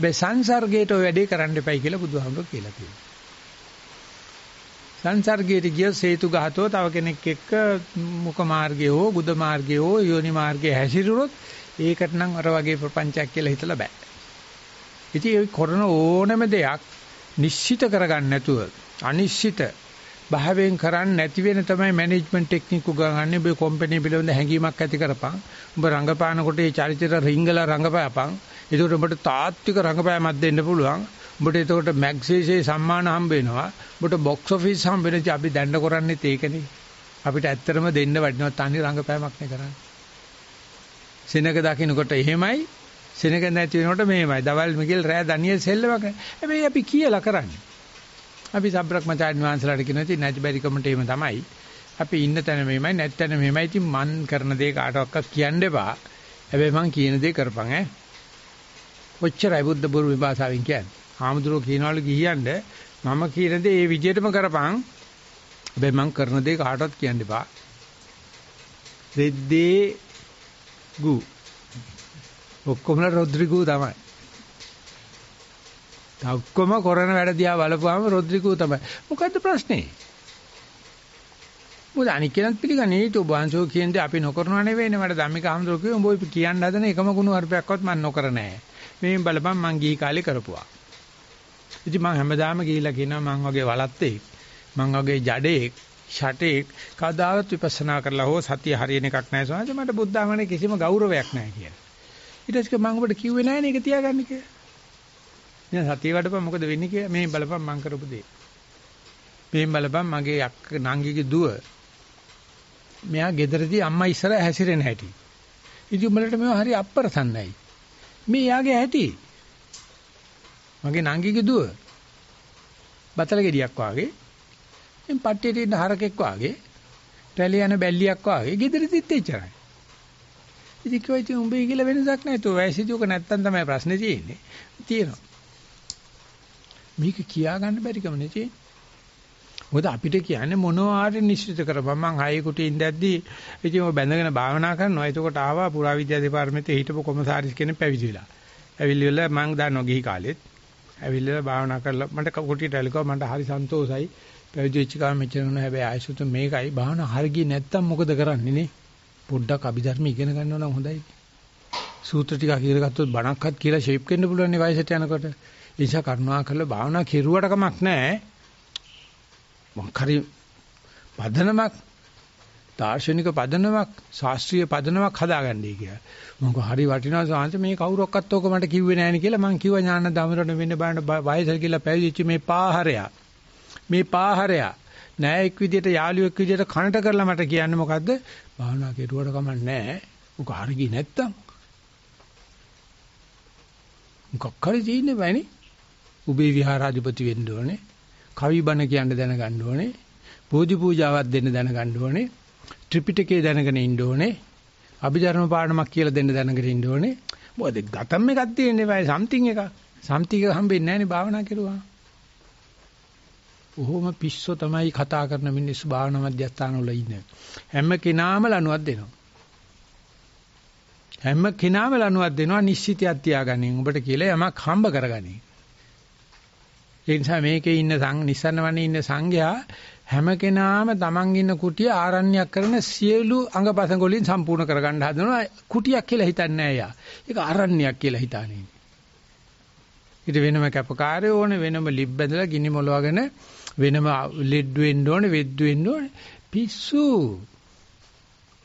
හැබැයි සංසර්ගයට ඔය වැඩේ කරන්න එපයි කියලා බුදුහාමුදුරුවෝ කියලා තියෙනවා. සංසර්ගයට ගිය සේතු ගහතෝ තව කෙනෙක් එක්ක මුඛ මාර්ගයේ හෝ බුද මාර්ගයේ හෝ යෝනි මාර්ගයේ හැසිරුණොත් ඒකට නම් අර වගේ ප්‍රපංචයක් කියලා හිතලා බෑ. ඉතින් ඒ කරන ඕනම දෙයක් නිශ්චිත කරගන්න නැතුව අනිශ්චිත භාවයෙන් කරන්නේ නැති වෙන තමයි මැනේජ්මන්ට් ටෙක්නික් උගන්වන්නේ. ඔබේ කම්පැනි පිළිබඳ හැඟීමක් ඇති කරපන්. ඔබ රංගපානකොට ඒ චරිතය රිංගලා රංගපෑපන්. ඒකට ඔබට තාත්වික රංගපෑමක් දෙන්න පුළුවන්. ඔබට එතකොට මැග්සීසේ සම්මාන හම්බ වෙනවා. ඔබට බොක්ස් ඔෆිස් හම්බ වෙනවා. අපි දැන්න කරන්නේ ඒකනේ. අපිට ඇත්තටම දෙන්න වටිනවා තනි රංගපෑමක් නේ කරන්නේ. සෙනඟ දකින්නකොට එහෙමයි සෙනග නැති වෙනකොට මෙහෙමයි. දවල් මිගෙල් රෑ ඩැනියෙල් සෙල්ලමක. හැබැයි අපි කියලා කරන්නේ. අපි සබ්‍රක්මචාන් වහන්සලාට කියන ඉතින් නැති බැරි කමට එහෙම තමයි. අපි ඉන්න තැන මෙහෙමයි නැත්නම් මෙහෙමයි. ඉතින් මං කරන දේ කාටවත් කියන්න එපා. හැබැයි මං කියන දේ කරපන් ඈ. ඔච්චරයි බුද්ධ බුරු විභාසාවෙන් කියන්නේ. ආමුදුරෝ කියනවලු ගිහින්ද මම කියන දේ ඒ විදිහටම කරපන්. හැබැයි මං කරන දේ කාටවත් කියන්න එපා. රෙද්දේ ගු ඔක්කොමලා රොඩ්රිගෝ තමයි. ඔක්කොම කරන වැඩ දිහා බලපුවාම රොඩ්රිගෝ තමයි. මොකද්ද ප්‍රශ්නේ? මොකද අනික් කෙනත් පිළිගන්නේ ඊට ඔබ අංශෝ කියන්නේ අපි නොකරනවා නෙවෙයිනේ මට ධම්මික හඳුර කිව්ව උඹ කියන්න හදන එකම ගුණ වර්පයක්වත් මම නොකර නැහැ. මේෙන් බලපන් මං ගිහි කාලේ කරපුවා. ඉතින් මං හැමදාම ගිහිලා කියනවා මං වගේ වලත්තෙක් මං වගේ ජඩේක් ෂටේක් කවදාවත් විපස්සනා කරලා හෝ සතිය හරියන එකක් නැහැ සෝනද මට බුද්ධාගමනේ කිසිම ගෞරවයක් නැහැ කියලා. ඊට පස්සේ මම ඔබට කිව්වේ නැහැ නේද තියාගන්න කියලා. නෑ සතිය වඩපන් මොකද වෙන්නේ කියලා මේ බලපන් මං කරපු දේ. මේ බලපන් මගේ අක්ක නංගිගේ දුව මෙයා ගෙදරදී අම්මා ඉස්සර හැසිරෙන හැටි. ඉතින් උඹලට මේවා හරි අප්‍රසන්නයි. මේ යාගේ ඇති. මගේ නංගිගේ දුව බතල ගෙඩියක් වාගේ එම් පට්ටියට ඉන්න හරකෙක් වාගේ රැලි යන බැල්ලියක් වාගේ ගෙදරදිත් එච්චරයි. ඉතින් කිව්වා ඉතින් උඹේ කියලා වෙනසක් නැහැ. තෝ වයසදී ඔක නැත්තම් තමයි ප්‍රශ්නේ තියෙන්නේ. තියෙනවා. මේක කියා ගන්න බැරි කම නේ තියෙන්නේ. මොකද අපිට කියන්නේ මොනවා හරි නිශ්චිත කරපන් මං හයේ කුටි ඉඳද්දී ඉතින් ඔය බැඳගෙන භාවනා කරනවා එතකොට ආවා පුරා විද්‍යා දෙපාර්තමේන්තේ හිටපු කොමසාරිස් කෙනෙක් පැවිදි වෙලා ඇවිල්ලි වෙලා මං දන්නවා ගිහි කාලෙත් ඇවිල්ලා භාවනා කරලා මට කුටියට ඇලිකව මට හරි සන්තෝසයි පැවිදි වෙච්ච කාම මෙච්චර නෝ හැබැයි ආයසුතු මේකයි භාවනා හරියි නැත්තම් මොකද කරන්නේ නේ පොඩ්ඩක් අභිධර්ම ඉගෙන ගන්නවා නම් හොඳයි. සූත්‍ර ටික අහිරගත්තොත් බණක්වත් කියලා ෂේප් වෙන්න පුළුවන් නේ වයසට යනකොට. ඒ නිසා කරුණා කරලා භාවනා කෙරුවට කමක් නැහැ. මොකරි පදනමක් දාර්ශනික පදනමක් ශාස්ත්‍රීය පදනමක් හදාගන්නයි කියලා. මොකක් හරි වටිනවා සාන්ත මේ කවුරක්වත් ඕක මට කිව්වේ නැහැ කියලා මං කිව්වා ඥාන දමරණ වෙන්න බලන්න වයසට කියලා පැවිදිච්ච මේ පාහරයා. මේ පාහරයා නෑ එක් විදියට යාළුවෙක් විදියට කනට කරලා මට කියන්නේ මොකද්ද? භාවනා කෙරුවට කමක් නෑ. උක හරියි නැත්තම්. මොකක් හරි තියෙන්නේ බෑනේ. උබේ විහාරාධිපති වෙන්න ඕනේ. කවි බණ කියන්න දැනගන්න ඕනේ. බෝධි පූජාවක් දෙන්න දැනගන්න ඕනේ. ත්‍රිපිටකය දැනගෙන ඉන්න ඕනේ. අභිධර්ම පාඩමක් කියලා දෙන්න දැනගෙන ඉන්න ඕනේ. මොකද ගතම් එකක් තියෙන්නේ බෑ සම්තිං එකක්. සම්තිං එක හම්බෙන්නේ නැහනේ භාවනා කරුවා. කොහොම පිස්සෝ තමයි කතා කරන මිනිස්සු භාවනා මධ්‍යස්ථාන වල ඉන්නේ. හැම කෙනාම ලනුවක් දෙනවා. හැම කෙනාම ලනුවක් දෙනවා නිශ්චිතයක් තියාගන්නේ. උඹට කියලා යමක් හම්බ කරගන්නේ. ඒ නිසා මේකේ ඉන්න සං නිසනවනේ ඉන්න සංඝයා හැම කෙනාම තමන් ඉන්න කුටිය ආරණ්‍යයක් කරන සියලු අංගපසංග වලින් සම්පූර්ණ කරගන්න හදනවා. කුටියක් කියලා හිතන්නේ නැහැ ඒක ආරණ්‍යයක් කියලා හිතානේ. ඊට වෙනම කැපකාරයෝ ඕන වෙනම ලිප් බඳලා ගිනි මොලවගෙන වෙනම ලෙඩ් වෙන්න ඕනේ, වෙද්දු වෙන්න ඕනේ. පිස්සු.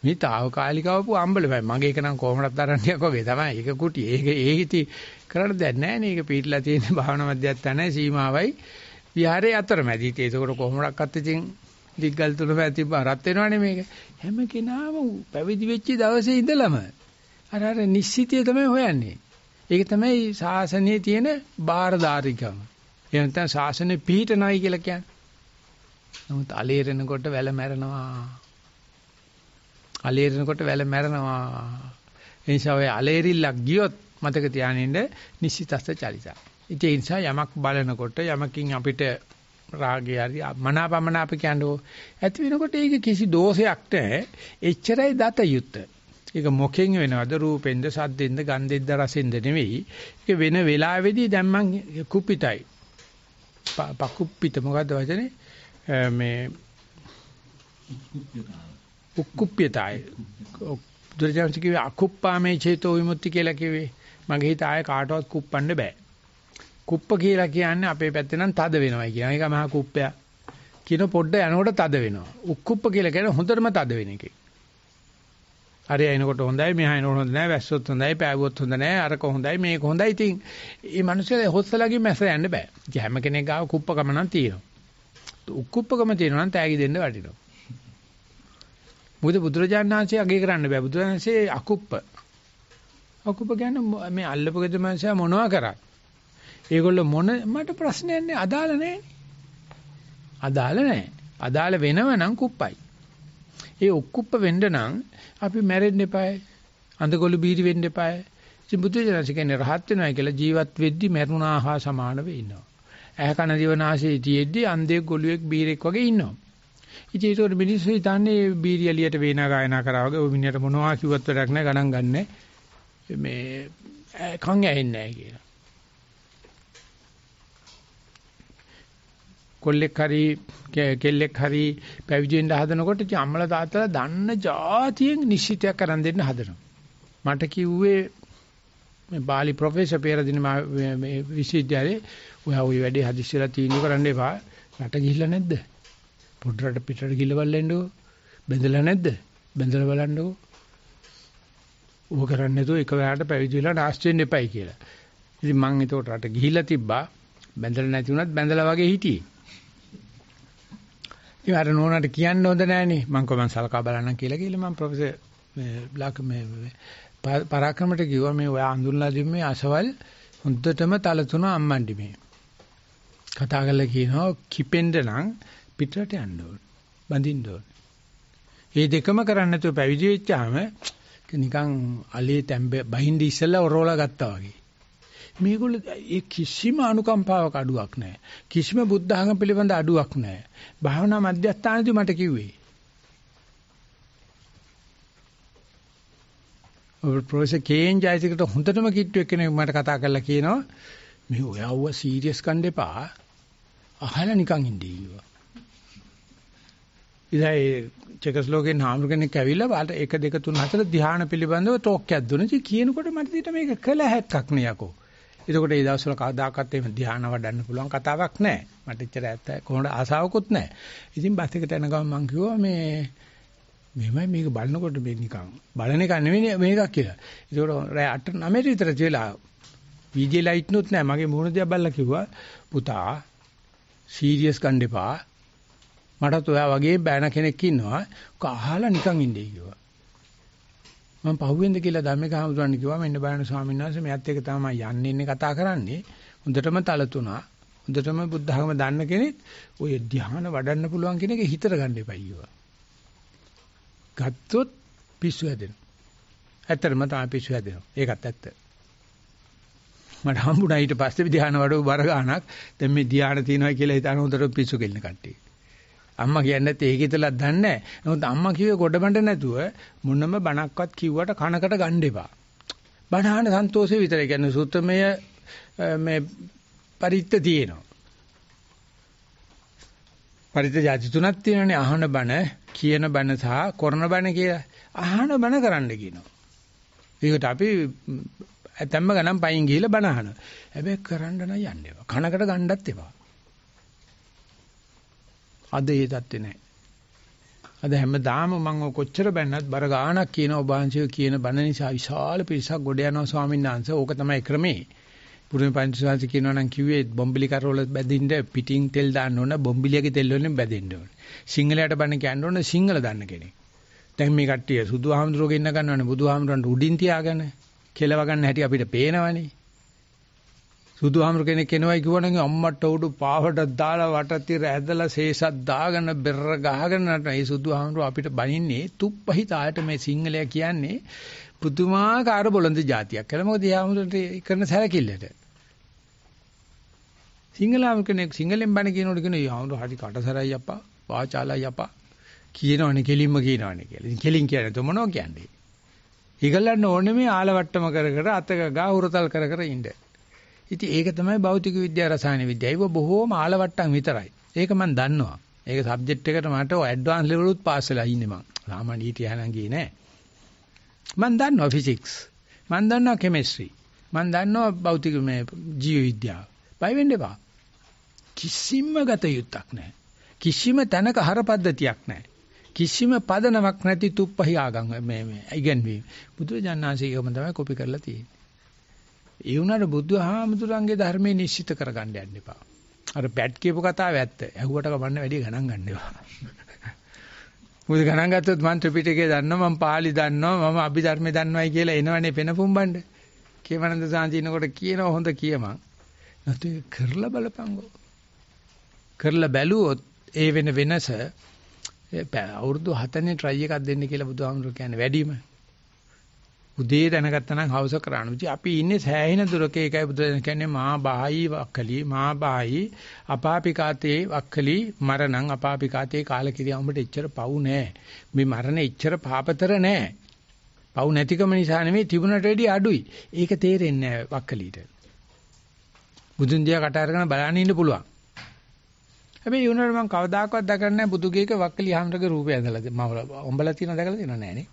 මේ తాවකාලිකවපු අම්බලමයි. මගේ එක නම් කොහොමදක් දරන්නේක් වගේ තමයි. ඒක කුටි. ඒක ඒ ඉති කරන්න දෙයක් නැහැ නේ. ඒක පිටලා තියෙන භාවනා මධ්‍යස්ථානයේ සීමාවයි. විහාරයේ අතරමැදි. ඒක කොහොමඩක්වත් ඉතින් දිග්ගල් තුන පැතිබ රත් වෙනවනේ මේක. හැම කෙනාම පැවිදි වෙච්ච දවසේ ඉඳලම අර අර නිශ්චිතය තමයි හොයන්නේ. ඒක තමයි ශාසනයේ තියෙන බාරදාරිකම. ඒ නැත්නම් ශාසනය පිහිටනයි කියලා කියන්නේ. නමුත් අලේරෙනකොට වැල මැරෙනවා. අලේරෙනකොට වැල මැරෙනවා. ඒ නිසා ඔය අලේරිල්ලක් ගියොත් මතක තියානින්න නිශ්චිතස්ස චරිතා. ඒ නිසා යමක් බලනකොට යමකින් අපිට රාගය හරි මනාපමනාප කියන්නේ ඇති වෙනකොට ඒක කිසි දෝෂයක් නැහැ. එච්චරයි දත යුත්තේ. ඒක මොකෙන් වෙනවද රූපෙන්ද සද්දෙන්ද ගන්ධෙන්ද රසෙන්ද නෙවෙයි ඒක වෙන වෙලාවෙදී දැන් මං කුපිතයි පකුප්පිත මොකද්ද වචනේ මේ උක්කුප්පිතයි දුර්ජාන්ති කිව්වේ අකුප්පාමේ චේතෝ විමුක්ති කියලා කිව්වේ මගේ හිත ආය කාටවත් කුප්පන්න බෑ කුප්ප කියලා කියන්නේ අපේ පැත්තේ නම් තද වෙනවා කියන එක මහා කුප්පය කියන පොඩ්ඩ යනකොට තද වෙනවා උක්කුප්ප කියලා කියන්නේ හොඳටම තද වෙන එකේ හරි එනකොට හොඳයි මෙහා එනකොට හොඳ නැහැ වැස්සොත් හොඳයි පෑවුවොත් හොඳ නැහැ අරක හොඳයි මේක හොඳයි ඉතින් මේ මිනිස්සුන්ට හොස්සලාගේ මැස යන්න බෑ ඉතින් හැම කෙනෙක් ගාව කුප්පකම නම් තියෙනවා උක්කුප්පකම තියෙනවා නම් තෑගි දෙන්න වටිනවා මොකද බුදුරජාණන් වහන්සේ අගය කරන්න බෑ බුදුරජාණන් වහන්සේ අකුප්ප අකුප්ප කියන්නේ මේ අල්ලපු ගෙද මිනිසා මොනවා කරා ඒගොල්ලෝ මොන මට ප්‍රශ්නයක් නෑ අදාළ නෑනේ අදාළ නෑ අදාළ වෙනව නම් කුප්පයි ඒ ඔක්කුප්ප වෙන්න නම් අපි මැරෙන්න එපායි. අඳගොළු බීරි වෙන්න එපායි. ඉතින් බුදුජානක කියන්නේ රහත් වෙනවා කියලා ජීවත් වෙද්දි මරුණා හා සමාන වෙ ඉන්නවා. ඇහ කන දිවනාසයේ තියෙද්දි අන්දෙක් ගොළුෙක් බීරෙක් වගේ ඉන්නවා. ඉතින් ඒකට මිනිස්සු හිතන්නේ බීරි එලියට වේනා ගායනා කරා වගේ ඔය මිනිහට මොනවා කිව්වත් වැඩක් නැහැ ගණන් ගන්නෑ. මේ කන් ඇහෙන්නේ නැහැ කියලා. කොල්ලෙක් හරි කෙල්ලෙක් හරි පැවිදි වෙන්න හදනකොට අම්මලා තාත්තලා දන්න જાතියෙන් නිශ්චිතයක් කරන් දෙන්න හදනවා. මට කිව්වේ මේ බාලි ප්‍රොෆෙසර් පෙරදින මේ විශ්වවිද්‍යාලේ ඔයා ওই වැඩේ හදිස්සියලා තීන්දුව කරන්න එපා. රට ගිහිල්ලා නැද්ද? පොඩරට පිටරට ගිහිල්ලා බලන්නකෝ. බඳලා නැද්ද? බඳලා බලන්නකෝ. ඌ කරන්නේ නැතුව එක වෙලාවට පැවිදි වෙලා නාස්ති වෙන්න එපයි කියලා. ඉතින් මං ඒකට රට ගිහිල්ලා තිබ්බා. බඳලා නැති වුණත් බඳලා වගේ හිටියේ. ඉතින් අර නෝනාට කියන්න හොඳ නෑනේ. මං කොහොමද සලකා බලන්නම් කියලා කිව්ල මම ප්‍රොෆෙසර් මේ බ්ලොක් මේ පරාක්‍රමයට කිව්වා මේ ඔයා අඳුරලා දෙන්නේ අසවල් හොඳටම තල තුන අම්මන්ඩි මේ. කතා කරලා කියනවා කිපෙන්න නම් පිටරට යන්න ඕන. බඳින්න ඕන. මේ දෙකම කරන්නේ නැතුව පැවිදි වෙච්චාම නිකන් අලේ තැඹ බහින්දි ඉස්සලා ඔරෝලා ගත්තා වගේ. මේගොල්ලෝ ඒ කිසිම අනුකම්පාවක් අඩුවක් නැහැ. කිසිම බුද්ධ ධර්ම පිළිබඳ අඩුවක් නැහැ. භාවනා මධ්‍යස්ථානදී මට කිව්වේ. ඔබ ප්‍රොෆෙසර් කේන් ජයසිකට හොඳටම කිට්ටු එක්කෙනෙක් මට කතා කරලා කියනවා මේ ඔයව සීරියස් ගන්න එපා. අහලා නිකන් ඉඳී කිව්වා. ඉතින් චෙකස්ලෝකේ නාම කෙනෙක් ඇවිල්ලා බාට 1 2 3 4 ධ්‍යාන පිළිබඳව ටෝක් එකක් දුන්නා. ඉතින් කියනකොට මට දිට මේක කළ හැක්කක් නේ යකෝ. එතකොට මේ දවස්වල කවදාකවත් එහෙම ධානා වඩන්න පුළුවන් කතාවක් නැහැ. මට ඉච්චර ඇත්ත කොහොමද ආසාවකුත් නැහැ. ඉතින් බස් එකට යන ගමන් මම කිව්වා මේ මෙහෙමයි මේක බලනකොට මේ නිකන් බලන එක නෙවෙයි මේකක් කියලා. ඒතකොට රෑ 8 9 විතර වෙලා වීජේ ලයිට් නුත් නැහැ. මගේ මූණ දිහා බැලලා කිව්වා පුතා සීරියස් ගන්න එපා. මටත් ඔයා වගේ බෑන කෙනෙක් ඉන්නවා. ඔක අහලා නිකන් ඉන්නේ කිව්වා. මම පහුවෙන්ද කියලා ධම්මික හමුදුරන් කිව්වා මෙන්න බලන්න ස්වාමීන් වහන්සේ මෙයත් එක තමයි යන්නේ ඉන්නේ කතා කරන්නේ හොඳටම තලතුණා හොඳටම බුද්ධ ධර්ම දන්න කෙනෙක් ඔය ධ්‍යාන වඩන්න පුළුවන් කෙනෙක් හිතර ගන්න එපා ඊවා ගත්තොත් පිස්සු හැදෙනවා ඇත්තටම තමයි පිස්සු හැදෙනවා ඒකත් ඇත්ත මට හම්බුණා ඊට පස්සේ ධ්‍යාන වඩව බර ගන්නක් දැන් මේ ධ්‍යාන තියනවා කියලා හිතන හොඳට පිස්සු කෙලින කට්ටිය අම්මා කියන්නේ නැත්තේ ඒක ඉතලා දන්නේ නැහැ. නමුත් අම්මා කිව්වේ ගොඩබඬ නැතුව මොනම බණක්වත් කිව්වට කනකට ගන්න එපා. බණහන සන්තෝෂේ විතරයි කියන්නේ සුත්තමය මේ පරිත්‍ත තියෙනවා. පරිත්‍ත જાති තුනක් තියෙනනේ අහන බණ, කියන බණ සහ කරන බණ කියලා. අහන බණ කරන්න කියනවා. ඒකට අපි ඇතැම්ම ගණන් පයින් ගිහිල්ලා බණ අහනවා. හැබැයි කරන්න නම් යන්න එපා. කනකට ගන්නවත් එපා. අද ඒ தත්ත්වේ නැහැ. අද හැමදාම මම කොච්චර බැන්නත් බර ගාණක් කියන ඔබාංශය කියන බණ නිසා විශාල පිරිසක් ගොඩ යනවා ස්වාමීන් වහන්සේ. ඕක තමයි ක්‍රමේ. පුරුම පංචසවාංශ කියනවා නම් කිව්වේ බොම්බිලි කරවල බැදින්න පිටින් තෙල් දාන්න ඕන බොම්බිලියගේ තෙල් වලින් බැදින්න ඕන. සිංහලයට බණ කියන්න ඕන සිංහල දන්න කෙනෙක්. දැන් මේ කට්ටිය සුදු ආහඳුරෝගේ ඉන්න ගන්නවනේ බුදු ආහඳුරන්ට උඩින් තියාගෙන කෙලව ගන්න හැටි අපිට පේනවනේ. සුදුහාමුදුර කෙනෙක් එනවයි කිව්වනම් අම්මට උඩු පාවට දාලා වටතිර ඇදලා ශේෂත් දාගෙන බෙර ගහගෙන නටන. මේ සුදුහාමුදුර අපිට බනින්නේ තුප්පහිතායට මේ සිංහලයා කියන්නේ පුදුමාකාර බොළඳ జాතියක් කියලා. මොකද යාමුදුරට කරන සැලකිල්ලට. සිංහලම කෙනෙක් සිංහලෙන් බණ කියනකොට කියන යාමුදුර හරි කටසරයි අප්පා, වාචාලයි අප්පා කියනවනේ කෙලින්ම කියනවනේ කියලා. ඉතින් කෙලින් කියන්නේ මොනෝ කියන්නේ? ඊගලන්න ඕනේ මේ ආලවට්ටම කර කර අතක ගා හුරතල් කර කර ඉන්නේ. ඉතින් ඒක තමයි භෞතික විද්‍යාව රසායන විද්‍යාව. ඒක බොහෝම ආලවට්ටම් විතරයි. ඒක මම දන්නවා. ඒක සබ්ජෙක්ට් එකට මට ඇඩ්වාන්ස් ලෙවල් උත් පාස් වෙලා ඉන්නේ මම. සාමාන්‍ය e හිටියානම් ගියේ නෑ. මම දන්නවා ෆිසික්ස්. මම දන්නවා කෙමිස්ට්‍රි. මම දන්නවා භෞතික මේ ජීව විද්‍යාව. බය වෙන්න එපා. කිසිම ගත යුත්තක් නැහැ. කිසිම තැනක හර පද්ධතියක් නැහැ. කිසිම පදනමක් නැති තුප්පහි ආගම් මේ මේ ඉගෙනවීම. බුදුජානනාංශයකම තමයි කොපි කරලා තියෙන්නේ. ඒ වුණාට බුදුහාමුදුරන්ගේ ධර්මයේ නිශ්චිත කරගන්න යන්න එපා. අර බැට් කියපු කතාව ඇත්ත. ඇහුවට කමන්න වැඩි ගණන් ගන්න එපා. මොකද ගණන් ගත්තොත් මං ත්‍රිපිටකය දන්නවා, මං පාලි දන්නවා, මම අභිධර්මය දන්නවයි කියලා එනවනේ පෙනපුම්බන්න. කේමනන්ද සාන්තිනකොට කියනවා හොඳ කියමං. නැතු කරලා බලපංගෝ. කරලා බැලුවොත් ඒ වෙන වෙනස අවුරුදු 7නේ try එකක් දෙන්න කියලා බුදුහාමුදුරුවෝ කියන්නේ වැඩිම. උදේ දැනගත්තා නම් හවස කරන්න. ඉතින් අපි ඉන්නේ සෑහෙන දුරක ඒකයි බුදුරජාණන් කියන්නේ මා බාහි වක්කලි මා බාහි අපාපිකාතේ වක්කලි මරණං අපාපිකාතේ කාලකිරියා උඹට එච්චර පවු නෑ. මේ මරණ එච්චර පාපතර නෑ. පවු නැතිකම නිසා නෙමෙයි තිබුණට වැඩිය අඩුයි. ඒක තේරෙන්නේ නෑ වක්කලිට. බුදුන් දිහා කට අරගෙන බලන්න ඉන්න පුළුවන්. හැබැයි උනර මම කවදාකවත් දකන්නේ නැහැ බුදුගේක වක්කලි ආහන්රගේ රූපය ඇඳලා මම ඔඹලා තියෙන දැකලා තියෙනව නෑනේ.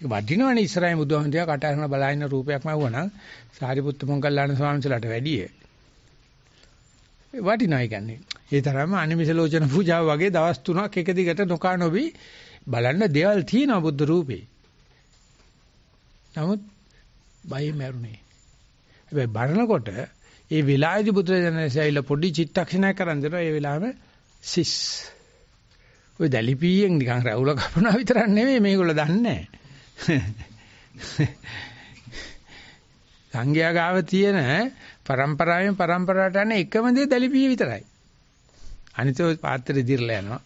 ඒක වටිනවනේ ඉස්සරහින් බුදුහාමුදුරුවෝ කට අරගෙන බලාගෙන රූපයක්ම වුණා නම් සාරිපුත්ත මොග්ගල්ලාන ස්වාමීන්සලාට වැඩිය. වටිනවා කියන්නේ. ඒ තරම්ම අනිමිසලෝචන පූජාව වගේ දවස් තුනක් එක දිගට නොකා නොබි බලන්න දේවල් තියෙනවා බුද්ධ රූපේ. නමුත් බය මරුනේ. හැබැයි බලනකොට ඒ විලායේදී බුදුරජාණන්සේයිල පොඩි චිත්තක්ෂණයක් කරන් දෙනවා ඒ වෙලාවෙම සිස්. ඔය දැලිපියෙන් නිකන් රැවුල කපනවා විතරක් නෙමෙයි මේගොල්ලෝ දන්නේ නැහැ. සංඝයා ගාව තියෙන પરම්පරාවෙන් પરම්පරාවට යන එකම දේ දලිපිය විතරයි. අනිතෝ පාත්‍රෙ දිර්ලා යනවා.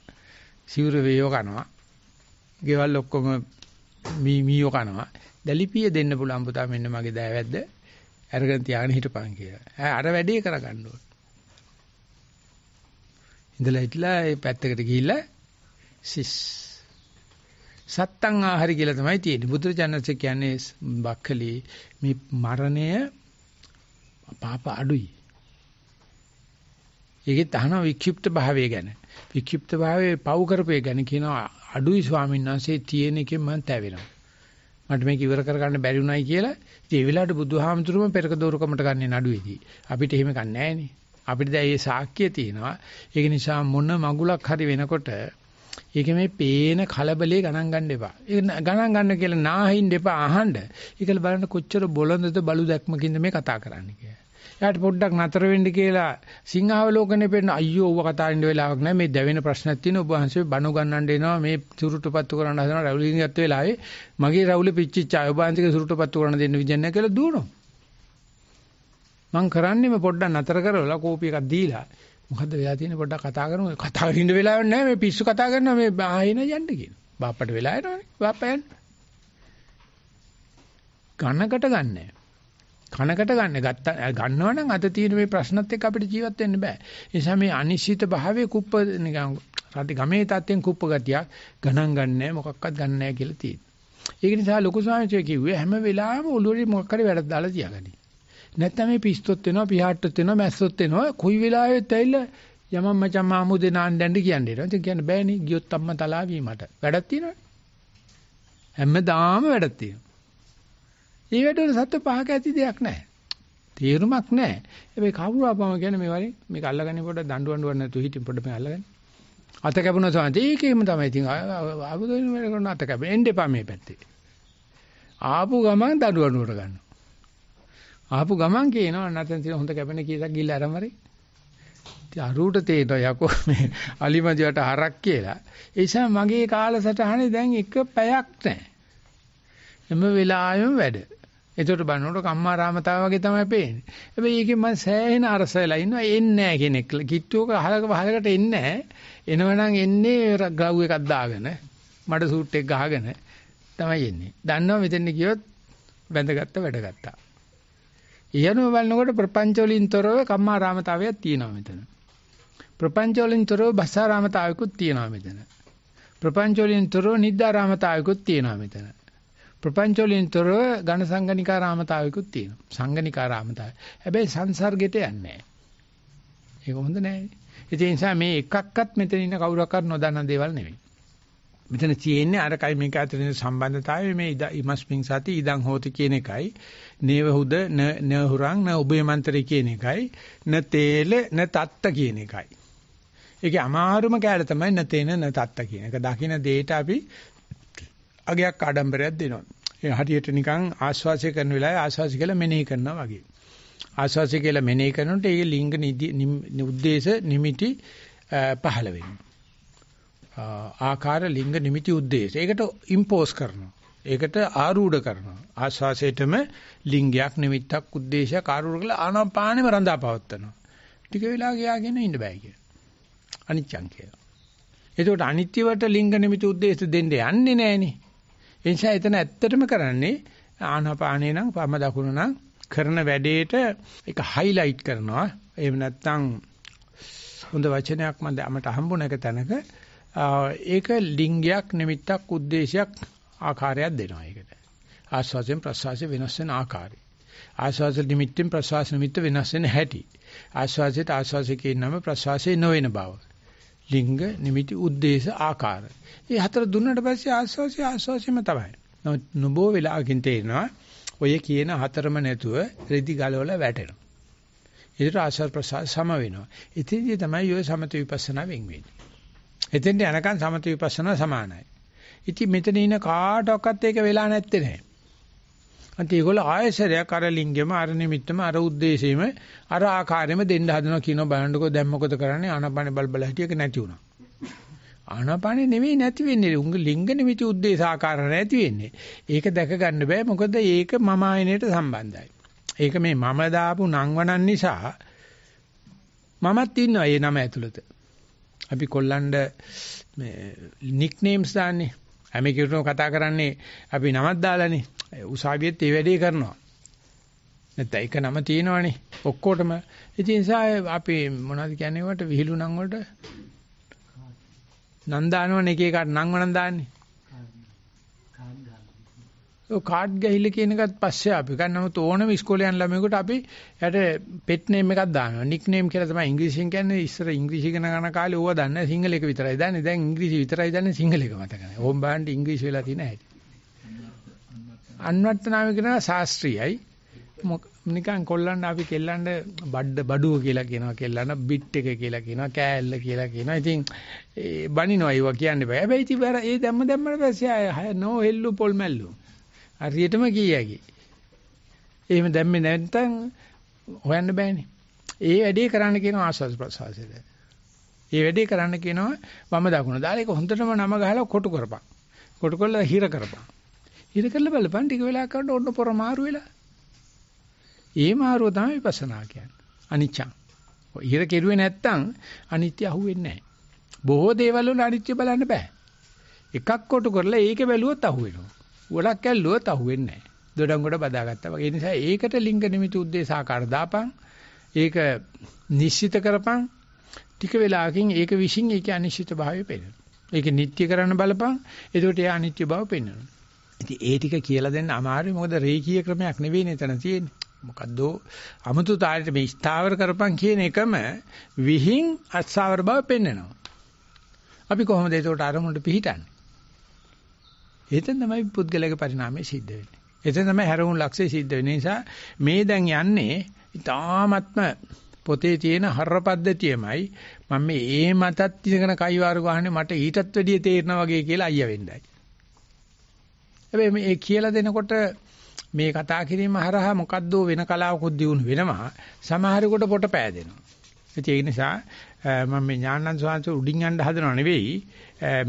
සිවුර වේයෝ කනවා. ගෙවල් ඔක්කොම මී මීයෝ කනවා. දලිපිය දෙන්න පුළුවන් පුතා මෙන්න මගේ දෑවැද්ද. අරගෙන තියාගෙන හිටපන් කියලා. අර වැඩේ කරගන්න ඕන. ඉඳලා හිටලා ඒ පැත්තකට ගිහිල්ලා සිස් සත්තං ආහාර කියලා තමයි තියෙන්නේ. බුදුරජාණන්සේ කියන්නේ බක්කලි මේ මරණය පාප අඩුයි. ඒකේ තහන වික්ෂිප්ත භාවය ගැන. වික්ෂිප්ත භාවයේ පව කරපේ ගැන කියනවා අඩුයි ස්වාමීන් වහන්සේ තියෙන එකෙන් මම තැවෙනවා. මට මේක ඉවර කරගන්න බැරි වුණයි කියලා ඒ වෙලාවට බුදුහාමුදුරුවෝ පෙරක දෝරකමට ගන්න නඩුවේදී. අපිට එහෙම ගන්න නැහැ අපිට දැන් මේ සාක්ෂිය තියෙනවා. ඒක නිසා මොන මගුලක් හරි වෙනකොට ඒක මේ පේන කලබලේ ගණන් ගන්න එපා. ඒක ගණන් ගන්න කියලා නාහින් දෙපා අහන්න. ඒකල බලන්න කොච්චර බොළඳද බලු දැක්මකින්ද මේ කතා කරන්නේ කියලා. එයාට පොඩ්ඩක් නතර වෙන්න කියලා සිංහාවලෝකනේ පෙන්න අයියෝ ඌව කතා කරන්න වෙලාවක් නැහැ. මේ දැවෙන ප්‍රශ්නක් තියෙන ඔබ වහන්සේ බණු ගන්නන්න එනවා. මේ සුරුට්ටපත්තු කරන්න හදනවා. රවුලින් ගත්ත වෙලාවේ මගේ රවුල පිච්චිච්චා. ඔබ වහන්සේගේ සුරුට්ටපත්තු කරන්න දෙන්න විදිහ නැහැ කියලා දුවනවා. මං කරන්නේම පොඩ්ඩක් නතර කරවලා කෝපි එකක් දීලා මොකද්ද වෙලා තියෙන්නේ පොඩ්ඩක් කතා කරමු. කතා කරමින් ඉන්න වෙලාවක් නැහැ. මේ පිස්සු කතා කරනවා මේ ආයෙන යන්න කියන. බාප්පට වෙලා යනවනේ. බාප්පා යන්න. කනකට ගන්න නැහැ. කනකට ගන්න ගත්ත ගන්නවා නම් අද තියෙන මේ ප්‍රශ්නත් එක්ක අපිට ජීවත් වෙන්න බෑ. ඒ නිසා මේ අනිශ්චිත භාවයේ කුප්ප නිකන් රටි ගමේ තත්ත්වෙන් කුප්ප ගතියක් ගණන් ගන්නෑ මොකක්වත් ගන්නෑ කියලා තියෙනවා. ඒක නිසා ලොකු ස්වාමීන් වහන්සේ කිව්වේ හැම වෙලාවෙම ඔළුවේ මොකක් හරි වැඩක් දාලා තියාගනි. නැත්නම් මේ පිස්සොත් වෙනවා පියාට්ටොත් වෙනවා මැස්සොත් වෙනවා කුයි වෙලාවෙත් ඇවිල්ලා යමන් මචං මාමු දෙනාන් දැන්න කියන්නේ නේද ඉතින් කියන්න බෑනේ ගියොත් අම්මා තලා වීමට වැඩක් තියෙනවනේ හැමදාම වැඩක් තියෙනවා මේ වැඩවල සත්‍ය පහක ඇති දෙයක් නැහැ තේරුමක් නැහැ හැබැයි කවුරු අපම කියන්නේ මේ වගේ මේක අල්ලගන්නේ පොඩ දඬුවම් නැතුව හිටින් පොඩ මේ අල්ලගන්නේ අත කැපුණා සමහත් ඒකේම තමයි ඉතින් ආවදෝන වැඩ කරන අත කැපෙන්න එපා මේ පැත්තේ ආපු ගමන් දඬුවම් උර ගන්නවා ආපු ගමන් කියනවා නැතන් තියෙන හොඳ කැපෙන කීයක් ගිල්ල අරමරේ. ඉතින් අරූට තේනවා යකෝ මේ අලිමදියට හරක් කියලා. ඒ නිසා මගේ කාලසටහනේ දැන් එක පැයක් නැහැ. හැම වෙලාවෙම වැඩ. ඒකට බලනකොට කම්මා රාමතාව වගේ තමයි පේන්නේ. හැබැයි ඒකෙන් මම සෑහෙන අරසලා ඉන්නවා. එන්නේ නැහැ කෙනෙක්. කිට්ටුවක අහලක පහලකට එන්නේ නැහැ. එනවනම් එන්නේ ග්ලව් එකක් දාගෙන, මඩ සූට් එක ගහගෙන තමයි එන්නේ. දන්නවා මෙතෙන් ගියොත් වැඳගත්ත වැඩගත්තා. එහෙම බලනකොට ප්‍රපංච වලින් තොරව කම්මාරාමතාවයක් තියෙනවා මෙතන. ප්‍රපංච වලින් තොරව බසාරාමතාවයකුත් තියෙනවා මෙතන. ප්‍රපංච වලින් තොරව නිද්දාරාමතාවයකුත් තියෙනවා මෙතන. ප්‍රපංච වලින් තොරව ඝන සංගණිකාරාමතාවයකුත් තියෙනවා. සංගණිකාරාමතාවය. හැබැයි සංසර්ගයට යන්නේ නැහැ. ඒක හොඳ නැහැ. ඒ නිසා මේ එකක්වත් මෙතන ඉන්න කවුරක්වත් නොදන්න දේවල් නෙමෙයි. මෙතන තියෙන්නේ අර කයි මේක අතරින් සම්බන්ධතාවය මේ ඉමස්මින් සති ඉදං හෝති කියන එකයි. නේව හුද න නහුරං න ඔබේ මන්ත්‍රය කියන එකයි න තේල න තත්ත කියන එකයි. ඒකේ අමාරුම කැල තමයි න තේන න තත්ත කියන එක. දකින්න දෙයට අපි අගයක් ආඩම්බරයක් දෙනවා. ඒ හරියට නිකන් ආස්වාසය කරන වෙලාවේ ආස්වාසය කියලා මෙනෙහි කරනවා වගේ. ආස්වාසය කියලා මෙනෙහි කරනකොට ඒ ලිංග නිද්දේශ නිමිටි පහළ වෙනවා. ආකාර ලිංග නිමිටි උද්දේශ. ඒකට ඉම්පෝස් කරනවා. ඒකට ආරූඪ කරනවා. ආස්වාසයටම ලිංගයක් නිමිත්තක් ಉದ್ದೇಶයක් ආරූඪ කරලා ආනාපානෙම රඳා පවත්නවා. ටික වෙලා ගියාගෙන ඉන්න බෑ කියන. අනිච්චං කියලා. එතකොට අනිත්‍යවට ලිංග නිමිති ಉದ್ದೇಶ දෙන්න යන්නේ නෑනේ. ඒ නිසා එතන ඇත්තටම කරන්නේ ආනාපානේ නම් පම දකුණ නම් කරන වැඩේට ඒක හයිලයිට් කරනවා. එහෙම නැත්නම් හොඳ වචනයක් මම අපට හම්බුන එක තැනක ඒක ලිංගයක් නිමිත්තක් ಉದ್ದೇಶයක් ආකාරයක් දෙනවා ඒකට. ආස්වාසයෙන් ප්‍රසවාසය වෙනස් වෙන ආකාරය. ආස්වාස නිමිත්තෙන් ප්‍රසවාස නිමිත්ත වෙනස් වෙන හැටි. ආස්වාසයට ආස්වාසිකේ නම ප්‍රසවාසයේ නොවන බව. ලිංග නිමිති උද්දේශ ආකාර. මේ හතර දුන්නට පස්සේ ආස්වාසිය ආස්වාසියම තමයි. නමුත් නොබෝ වෙලාකින් තේරෙනවා ඔය කියන හතරම නැතුව රෙදි ගලවලා වැටෙනවා. ඒතර ආස්වාද ප්‍රසවාස සම වෙනවා. ඉතින්දී තමයි ඔය සමත විපස්සනා වෙන් වෙන්නේ. එතෙන්ට යනකන් සමත විපස්සනා සමානයි. ඉතින් මෙතන ඉන්න කාටවත් ඒක වෙලා නැත්තේ නෑ. අන්ති ඒගොල්ලෝ ආයසරයක් අර ලිංගෙම අර නිමිත්තම අර ಉದ್ದೇಶෙම අර ආකාරයෙම දෙන්න හදනවා කියනවා බලන්නකෝ දැන් මොකද කරන්නේ ආනපන බලබල හිටියක නැති වුණා. ආනපන නෙවෙයි නැති වෙන්නේ. උංග ලිංග නිමිති ಉದ್ದೇಶ ආකාර නැති වෙන්නේ. ඒක දැක ගන්න බෑ මොකද ඒක මම ආයනයට සම්බන්ධයි. ඒක මේ මම දාපු නංවනන් නිසා මමත් ඉන්නවා ඒ නම ඇතුළත. අපි කොල්ලන්ඩ මේ නික්නේම්ස් දාන්නේ හැම කෙරුණෝ කතා කරන්නේ අපි නමක් දාලානේ. උසාවියෙත් ඒ වැඩේ කරනවා. නැත්නම් එක නම තියෙනවනේ ඔක්කොටම. ඉතින් ඒ නිසා අපි මොනවද කියන්නේ වට විහිළු නම් වලට නන්දානවනේ එක එකට නම් වනම් දාන්නේ. ඔය කාඩ් ගහිල්ල කියන එකත් පස්සේ අපි ගන්න නමුත් ඕනම ඉස්කෝලේ යන ළමයෙකුට අපි යට pet name එකක් දානවා. nick name කියලා තමයි ඉංග්‍රීසියෙන් කියන්නේ. ඉස්සර ඉංග්‍රීසි ඉගෙන ගන්න කාලේ ඕවා දන්නේ සිංහල එක විතරයි දන්නේ. දැන් ඉංග්‍රීසි විතරයි දන්නේ සිංහල එක මතක නැහැ. ඕම් බලන්න ඉංග්‍රීසි වෙලා තියෙන හැටි. අන්වර්ථනාම කියනවා ශාස්ත්‍රීයයි. නිකන් කොල්ලන්න අපි කෙල්ලන්න බඩ බඩුව කියලා කියනවා කෙල්ලන්න බිට් එක කියලා කියනවා කෑල්ල කියලා කියනවා ඉතින් ඒ බනිනවා ඒවා කියන්න බෑ හැබැයි ඉතින් ඒ දැම්ම දැම්මම පස්සේ ආය නෝ හෙල්ලු පොල් මැල්ලු හරියටම කීයකි. එහෙම දැම්මේ නැත්නම් හොයන්න බෑනේ. ඒ වැඩේ කරන්න කියනවා ආස්වාද ප්‍රසවාසයද. ඒ වැඩේ කරන්න කියනවා වම දකුණ. දාලා ඒක හොඳටම නම ගහලා කොටු කරපන්. කොටු කරලා හිර කරපන්. හිර කරලා බලපන් ටික වෙලාවක් කරනකොට ඔන්න පොර මාරු වෙලා. ඒ මාරුව තමයි විපස්සනා කියන්නේ. අනිච්චං. හිර කෙරුවේ නැත්තම් අනිත්‍ය අහුවෙන්නේ නැහැ. බොහෝ දේවල් වල අනිත්‍ය බලන්න බෑ. එකක් කොටු කරලා ඒක බැලුවොත් අහුවෙනවා. ගොඩක් ඇල්ලුවත් අහුවෙන්නේ නැහැ. දොඩංගොඩ බදාගත්තා වගේ. ඒ නිසා ඒකට ලිංග නිමිති උද්දේශාකාර දාපන්. ඒක නිශ්චිත කරපන්. ටික වෙලාවකින් ඒක විශ්ින් ඒක අනිශ්චිත භාවය පේනවා. ඒක නිට්ටය කරන්න බලපන්. එතකොට ඒ අනිත්‍ය බව පේනවා. ඉතින් ඒ ටික කියලා දෙන්න අමාරුයි. මොකද රේකී ක්‍රමයක් නෙවෙයිනේ එතන තියෙන්නේ. මොකද්ද අමුතු තාලෙට මේ ස්ථාවර කරපන් කියන එකම විහිං අස්ථාවර බව පෙන්වනවා. අපි කොහොමද ඒකට අරමුණට පිටින්නේ? එතෙන් තමයි පුද්ගලයාගේ පරිණාමය සිද්ධ වෙන්නේ. එතෙන් තමයි හැරවුම් ලක්ෂය සිද්ධ වෙන්නේ. නිසා මේ දැන් යන්නේ ඊටාත්ම පොතේ තියෙන හර්ර පද්ධතියමයි මම මේ ඒ මතත් ඉගෙන කයිවාරු ගහන්නේ මට ඊටත් වැඩිය තේරෙනා වගේ කියලා අයියා වෙන්නයි. හැබැයි මේ කියලා දෙනකොට මේ කතා කිරීම හරහා මොකද්ද වෙන කලාවකුත් දියුණු වෙනවා. සමහරෙකුට පොට පෑදෙනවා. ඒ නිසා මම මේ ඥානන්ද සාංශ උඩින් යන්න හදනව නෙවෙයි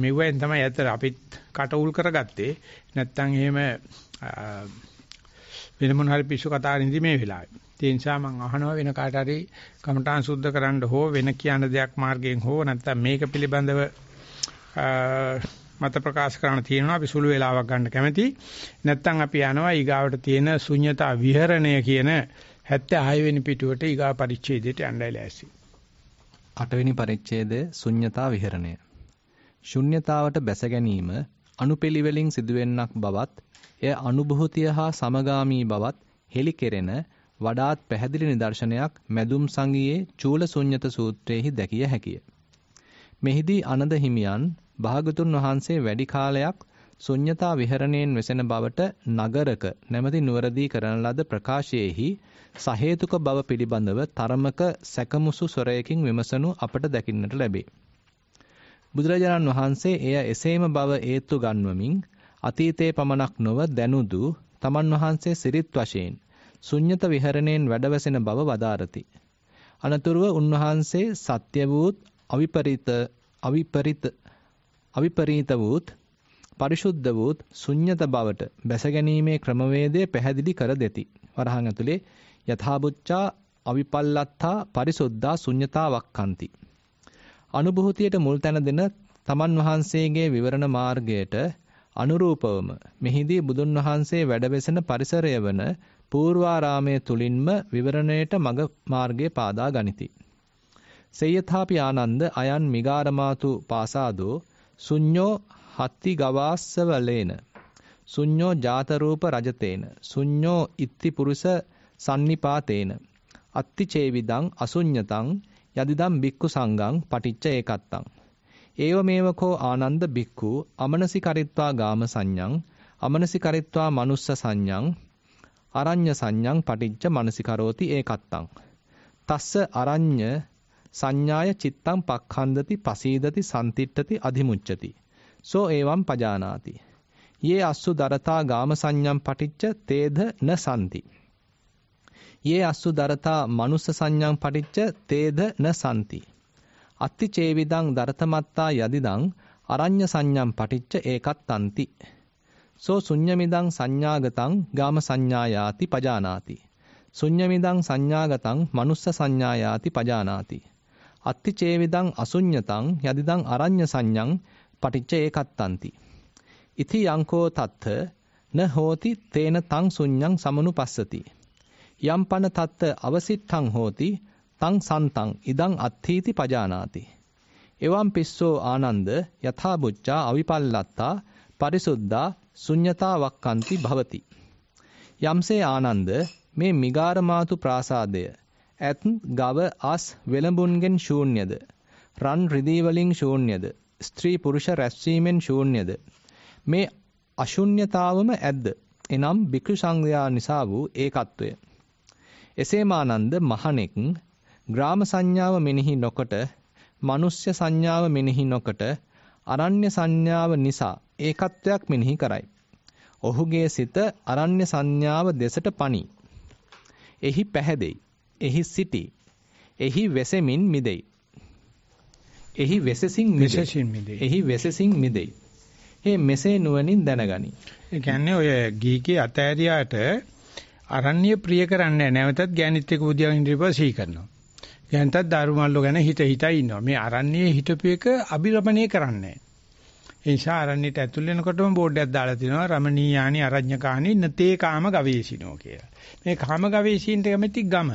මෙවෙන් තමයි ඇත්තට අපිත් කටවුල් කරගත්තේ නැත්තම් එහෙම වෙන මොන හරි පිස්සු කතා නිදි මේ වෙලාවේ ඒ නිසා මම අහනවා වෙන කාට හරි කමඨාන් සුද්ධ කරන්න හෝ වෙන කියන දෙයක් මාර්ගයෙන් හෝ නැත්තම් මේක පිළිබඳව මත ප්‍රකාශ කරන්න තියෙනවා අපි සුළු වෙලාවක් ගන්න කැමති නැත්තම් අපි යනවා ඊගාවට තියෙන ශුන්්‍යතා විහරණය කියන 76 වෙනි පිටුවට ඊගා පරිච්ඡේදයට යන්නයි ලෑස්ති 8වෙනි පරිච්ඡේදය ශුන්්‍යතා විහරණය. ශුන්්‍යතාවට බැස ගැනීම අනුපිළිවෙලින් සිදුවෙන්නක් බවත්, එය අනුභූතිය හා සමගාමී බවත් හෙළි කෙරෙන වඩාත් පැහැදිලි නිදර්ශනයක් මැදුම් සංගියේ චූල ශුන්්‍යත සූත්‍රයේහි දැකිය හැකිය. මෙහිදී අනද හිමියන් භාගතුන් වහන්සේ වැඩි කාලයක් ශුන්්‍යතා විහරණයෙන් වෙසෙන බවට නගරක නැමැති නුවරදී කරන ලද ප්‍රකාශයේහි සහේතුක බව පිළිබඳව තරමක සැකමුසු ස්වරයකින් විමසනු අපට දැකින්නට ලැබේ. බුදුරජාණන් වහන්සේ එය එසේම බව හේතු ගන්වමින් අතීතයේ පමණක් නොව දැනුදු තමන් වහන්සේ සිරිත් වශයෙන් ශුන්්‍යත විහරණයෙන් වැඩවසෙන බව වදාරති. අනතුරුව උන්වහන්සේ සත්‍ය වූත් අවිපරිත අවිපරිත අවිපරීත වූත් පරිශුද්ධ වූත් ශුන්්‍යත බවට බැස ගැනීමේ ක්‍රමවේදය පැහැදිලි කර දෙති. වරහන් ඇතුලේ යථාබුච්චා අවිපල්ලත්තා පරිසුද්ධා ශුන්්‍යතාවක්ඛන්ති. අනුභූතියට මුල් තැන දෙන තමන් වහන්සේගේ විවරණ මාර්ගයට අනුරූපවම මෙහිදී බුදුන් වහන්සේ වැඩවෙසෙන පරිසරය වන පූර්වාරාමය තුලින්ම විවරණයට මඟ මාර්ගය පාදා ගනිති. සේයථාපි ආනන්ද අයන් මිගාරමාතු පාසාදෝ සුඤ්ඤෝ හත්ති ගවාස්සවලේන සුඤ්ඤෝ ජාතරූප රජතේන සුඤ්ඤෝ ඉත්ති පුරුෂ සම්නිපාතේන අත්තිචේවිදං අසුඤ්ඤතං යදිදම් බික්කු සංඝං පටිච්ච ඒකත්තං ඒව මේවකෝ ආනන්ද බික්කු අමනසිකරිත්වා ගාම සංඥං අමනසිකරිත්වා manuss සංඥං අරඤ්‍ය සංඥං පටිච්ච මනසිකරෝති ඒකත්තං තස්ස අරඤ්‍ය සංඥාය චිත්තං පක්ඛන්දති පසීදති සම්තිට්ඨති අධිමුච්ඡති සෝ එවං පජානාති යේ අස්සු දරතා ගාම සංඥම් පටිච්ච තේද න සම්ති යේ අස්සු දරතා මනුස්ස සංඥං පටිච්ච තේද න සන්ති. අත්ති චේවිදං දරතමත්තා යදිදං අරඤ්‍ය සංඥං පටිච්ච ඒකත් අන්ති. සෝ ශුඤ්ඤමිදං සංඥාගතං ගාම සංඥායාති පජානාති. ශුඤ්ඤමිදං සංඥාගතං මනුස්ස සංඥායාති පජානාති. අත්ති චේවිදං අසුඤ්ඤතං යදිදං අරඤ්‍ය සංඥං පටිච්ච ඒකත්තන්ති. ඉති යංකෝ තත්ථ න හෝති තේන තං සුඤ්ඤං සමනුපස්සති. යම් පන තත්ත අවසිට්ඨං හෝති තං සන්තං ඉදං අත්ථීති පජානාති එවම් පිස්සෝ ආනන්ද යථා බුච්චා අවිපල්ලත්තා පරිසුද්ධා ශුඤ්ඤතා වක්칸ති භවති යම්සේ ආනන්ද මේ මිගාරමාතු ප්‍රාසාදය ඇත් ගව අස් වෙළඹුන්ගෙන් ශූන්‍යද රන් රිදී වලින් ශූන්‍යද ස්ත්‍රී පුරුෂ රැස්වීමෙන් ශූන්‍යද මේ අශුන්්‍යතාවම ඇද්ද එනම් භික්ෂු සංඝයා නිසා වූ ඒකත්වය එසේම ආනන්ද මහණෙක් ග්‍රාම සංඥාව මෙනෙහි නොකොට, මනුෂ්‍ය සංඥාව මෙනෙහි නොකොට, අරණ්‍ය සංඥාව නිසා ඒකත්වයක් මෙනෙහි කරයි. ඔහුගේ සිත අරණ්‍ය සංඥාව දෙසට පනී. එහි පැහැදෙයි. එහි සිටි. එහි වෙසෙමින් මිදෙයි. එහි වෙසසින් මිදෙයි. එහි වෙසසින් මිදෙයි. මේ මෙසේ නුවණින් දැනගනි. ඒ කියන්නේ ඔය ගීකේ අතෑරියාට අරණ්‍ය ප්‍රිය කරන්නේ නැවතත් ගෑනිත් එක්ක බුදියාගෙන ඉඳිපුවා සිහි කරනවා. ගෑනිතත් දාරුමල්ලෝ ගැන හිත හිතා ඉන්නවා. මේ අරණ්‍යයේ හිටපු එක අබිරමණය කරන්නේ ඒ නිසා අරණ්‍යයට ඇතුල් වෙනකොටම බෝඩ් එකක් දාලා තිනවා රමණීයානි අරඤ්ඤකානි නතේ කාම ගවේෂිනෝ කියලා. මේ කාම ගවේෂීන්ට කැමති ගම.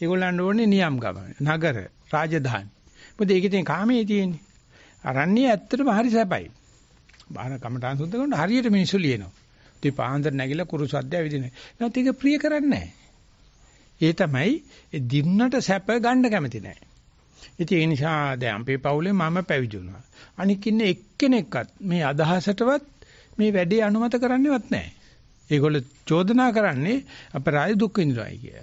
ඒගොල්ලන්ට ඕනේ නියම් ගම, නගර, රාජධානි. මොකද ඒකේ තියෙන කාමයේ තියෙන්නේ. අරණ්‍යය ඇත්තටම හරි සැපයි. බාහන කමටහන් සුද්ධ කරනකොට හරියට මිනිස්සු ලියනවා. දීපාන්දර නැගිලා කුරු සද්දය විදිනේ. නැත්නම් ඒක ප්‍රිය කරන්නේ නැහැ. ඒ තමයි ඒ දින්නට සැප ගන්න කැමති නැහැ. ඉතින් ඒ නිසා දැන් අපේ පවුලේ මම පැවිදි වුණා. අනික ඉන්න එක්කෙනෙක්වත් මේ අදහසටවත් මේ වැඩේ අනුමත කරන්නේවත් නැහැ. ඒගොල්ලෝ චෝදනා කරන්නේ අපරාධ දුක් විඳිනවායි කිය.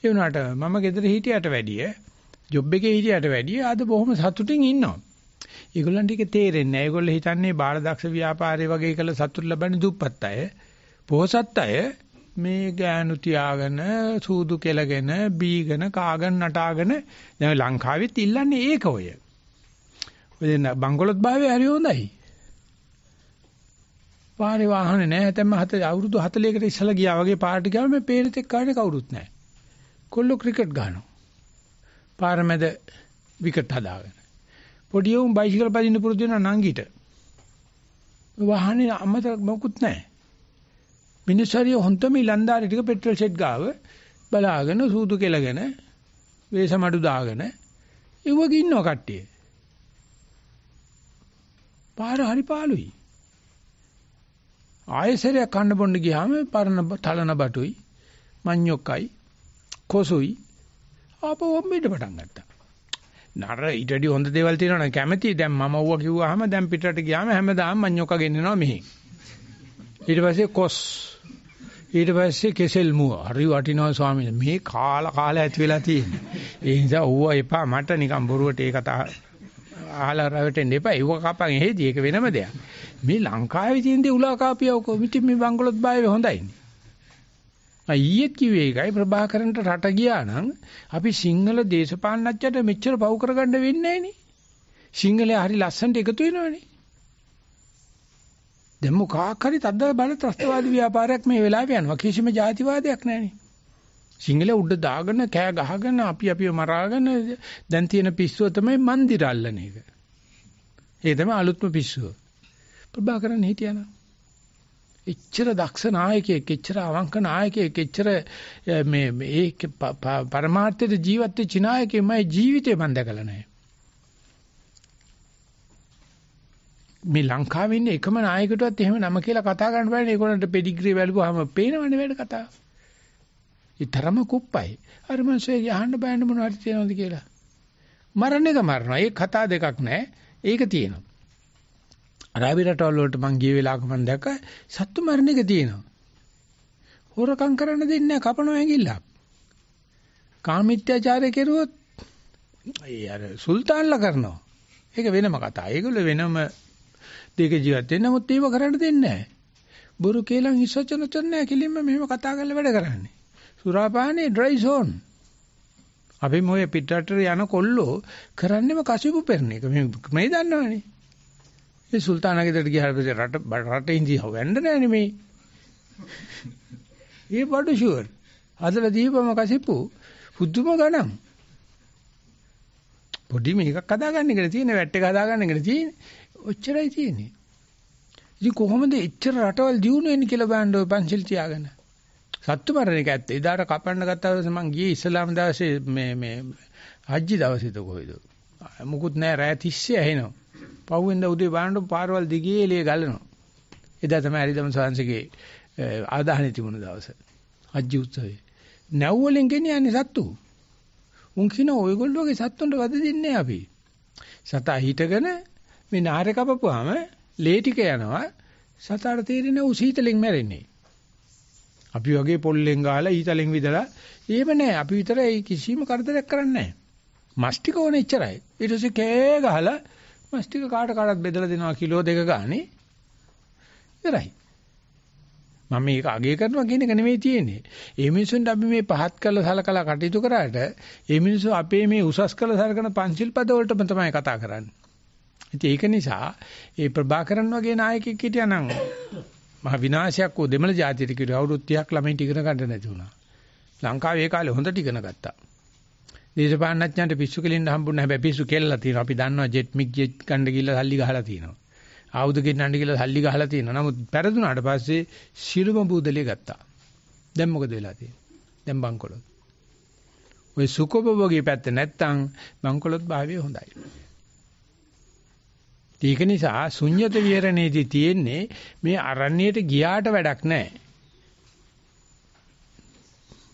ඒ වුණාට මම ගෙදර හිටියට වැඩිය, ජොබ් එකේ හිටියට වැඩිය අද බොහොම සතුටින් ඉන්නවා. ඒගොල්ලන්ට ඒක තේරෙන්නේ නැහැ. ඒගොල්ලෝ හිතන්නේ බාලදක්ෂ ව්‍යාපාරේ වගේ කළ සතුට ලබන්නේ දුප්පත් අය. පොහොසත් අය මේ ගෑනු තියාගෙන සූදු කෙලගෙන බීගෙන කාගෙන නටාගෙන දැන් ලංකාවෙත් ඉල්ලන්නේ ඒක ඔය. ඔය බංගලොත් භාවය හරි හොඳයි. පාරේ වාහනේ නැහැ. හැතැම්ම හත අවුරුදු 40කට ඉස්සලා ගියා වගේ පාරට ගියාම මේ පේරෙතෙක් කාටේ කවුරුත් නැහැ. කොල්ලෝ ක්‍රිකට් ගහනවා. පාර මැද විකට් හදාගෙන. පොඩි උන් බයිසිකල් පදින්න පුරුදු වෙනවා නංගිට. වාහනේ අමතක මොකුත් නැහැ. මිනිස්සරිය හොන්තම ඉලන්දාරි ටික පෙට්‍රල් ෂෙඩ් ගාව බලාගෙන සූදු කෙලගෙන වේස මඩු දාගෙන ඉවග ඉන්නවා කට්ටිය. පාර හරි පාළුයි. ආයෙසරයක් කන්න බොන්න ගියාම පරණ තලන බටුයි මඤ්ඤොක්කයි කොසුයි ආපහු වම්බෙට පටන් ගත්තා. නර ඊටදී හොඳ දේවල් තියෙනවනේ කැමැති. දැන් මම ඌව කිව්වහම දැන් පිටරට ගියාම හැමදාම මඤ්ඤොක්ක ගෙන්නනවා මෙහි. ඊට පස්සේ කොස්. ඊට පස්සේ කෙසෙල් මුව. හරි වටිනවා ස්වාමීන් මේ කාලා කාලා ඇති වෙලා තියෙන්නේ. ඒ නිසා ඌව එපා මට නිකන් බොරුවට ඒ කතා අහලා රැවටෙන්න එපා. ඌව කපන් එහෙදි ඒක වෙනම දෙයක්. මේ ලංකාවේ තියෙන දේ උලා කාපියව කොමිටි මේ බංගලොත් බායේ හොඳයිනේ. ඊයේත් කිව්වේ ඒකයි ප්‍රභාකරන්ට රට ගියා නම් අපි සිංහල දේශපාලනඥයට මෙච්චර පව් කරගන්න වෙන්නේ නෑනේ. සිංහලයා හරි ලස්සනට එකතු වෙනවනේ. දැන් මොකක් හරි තද්ද බල ත්‍රස්තවාදී ව්‍යාපාරයක් මේ වෙලාවේ යනවා. කිසිම ಜಾතිවාදයක් නෑනේ. සිංහල උඩ දාගෙන කෑ ගහගෙන අපි අපිව මරාගෙන දැන් තියෙන පිස්සුව තමයි මන්දිර අල්ලන එක. ඒ තමයි අලුත්ම පිස්සුව. ප්‍රභාකරන් හිටියානම් එච්චර දක්ෂ නායකයෙක්, එච්චර අවංක නායකයෙක්, එච්චර මේ මේක පරමාර්ථයේ ජීවත් වෙච්ච නායකයෙක්මයි ජීවිතේ මම දැකලා නැහැ. මේ ලංකාවේ ඉන්න එකම නායකයෙකුටවත් එහෙම නම කියලා කතා කරන්න බෑනේ. ඒගොල්ලන්ට පෙඩිග්‍රී වැළපුවාම පේනවනේ වැඩ කතාව. ඒ තරම කුප්පයි. අර මනුස්සය යහන්න බෑන මොනවද තියනවද කියලා. මරණ එක මරනවා. ඒ කතා දෙකක් නැහැ. ඒක තියෙනවා. අරාබි රටවල් වලට මං ගිය වෙලාවක මං දැක්ක සත්තු මරණ එක තියෙනවා. හොරකම් කරන්න දෙන්නේ නැහැ කපනවා ඇඟිල්ලක්. කාමීත්‍යාචාරය කෙරුවොත් ඒ අර සුල්තාන්ලා කරනවා. ඒක වෙනම කතාවක්. ඒගොල්ලෝ වෙනම දෙක ජීවත් වෙන නමුත් ඒව කරන්න දෙන්නේ නැහැ. බොරු කේලම් හිසචන චන්නේ කිලින්ම මෙහෙම කතා කරලා වැඩ කරන්නේ. සුරාපානේ ඩ්‍රයි සෝන්. අපි මොයේ පිටරටට යන කොල්ලෝ කරන්නේම කසිපු පෙරණ එක. මේ දන්නවනේ. මේ සුල්තානාගෙදරට ගියාට පස්සේ රට රටේ ඉඳි හොයන්න නෑනේ මේ. ඒ බඩු ෂුවර්. හදලා දීපම කසිප්පු පුදුම ගණන්. පොඩි මේකක් හදාගන්න එකට තියෙන වැට් එක හදාගන්න එකට තියෙන ඔච්චරයි තියෙන්නේ. ඉතින් කොහොමද එච්චර රටවල් දියුණු වෙන්නේ කියලා බලන්න ඔය පන්සිල් තියාගෙන. සත්තු මරණ එක ඇත්ත. එදාට කපන්න ගත්තා දවසේ මං ගියේ ඉස්ලාම් දවසේ මේ මේ හජ්ජි දවසේද කොහෙද? මොකුත් නෑ රෑ 30 ඇහෙනවා. පහුවෙන්ද උදේ බලනකොට පාරවල් දිගේ එළිය ගලනවා. එදා තමයි හරිදම සංසගේ ආදාහණේ තිබුණ දවස. අජ්ජි උත්සවය. නැව් වලින් ගෙනියන්නේ සත්තු. උන් කියන ඔයගොල්ලෝගේ සත්තුන්ට වද දෙන්නේ අපි. සතා හිටගෙන මේ නාරේ කපපුවාම ලේ ටික යනවා. සතාට තේරෙන්නේ උ සීතලෙන් මැරෙන්නේ. අපි වගේ පොල්ලෙන් ගහලා ඊතලෙන් විදලා එහෙම නෑ අපි විතර ඒ කිසිම කරදරයක් කරන්නේ නෑ. මස්ටික ඕනේ ඉච්චරයි. ඊට පස්සේ කෑ ගහලා මස් ටික කාට කාටත් බෙදලා දෙනවා කිලෝ දෙක ගානේ. ඉවරයි. මම මේක අගය කරනවා කියන එක නෙමෙයි තියෙන්නේ. ඒ මිනිසුන්ට අපි මේ පහත් කළ සලකලා කටයුතු කරාට ඒ මිනිස්සු අපේ මේ උසස් කළ සලකන පංචිල් පද වලටම තමයි කතා කරන්නේ. ඉතින් ඒක නිසා ඒ ප්‍රභාකරන් වගේ නායකයෙක් හිටියා නම් මහ විනාශයක් වූ දෙමළ ජාතියට කිරි අවුරුදු 30ක් ළමයින් ඉගෙන ගන්න නැති වුණා. ලංකාවේ ඒ කාලේ හොඳට ඉගෙන ගත්තා. දේශපාලනඥයන්ට පිස්සු කෙලින්න හම්බුනේ හැබැයි පිස්සු කෙල්ලලා තියෙනවා. අපි දන්නවා ජෙට් මික් ජෙට් ගන්න ගිහලා සල්ලි ගහලා තියෙනවා. ආයුධ ගෙන්නන්න ගිහලා සල්ලි ගහලා තියෙනවා. නමුත් පෙරදුනාට පස්සේ ශිරුම බූදලිය ගත්තා. දැන් මොකද වෙලා තියෙන්නේ? දැන් බංකොලොත්. ওই සුකොබෝගේ පැත්ත නැත්තම් බංකොලොත් භාවය හොඳයි. ඒක නිසා ශුන්්‍යත විහරණයේදී තියෙන්නේ මේ අරණියට ගියාට වැඩක් නැහැ.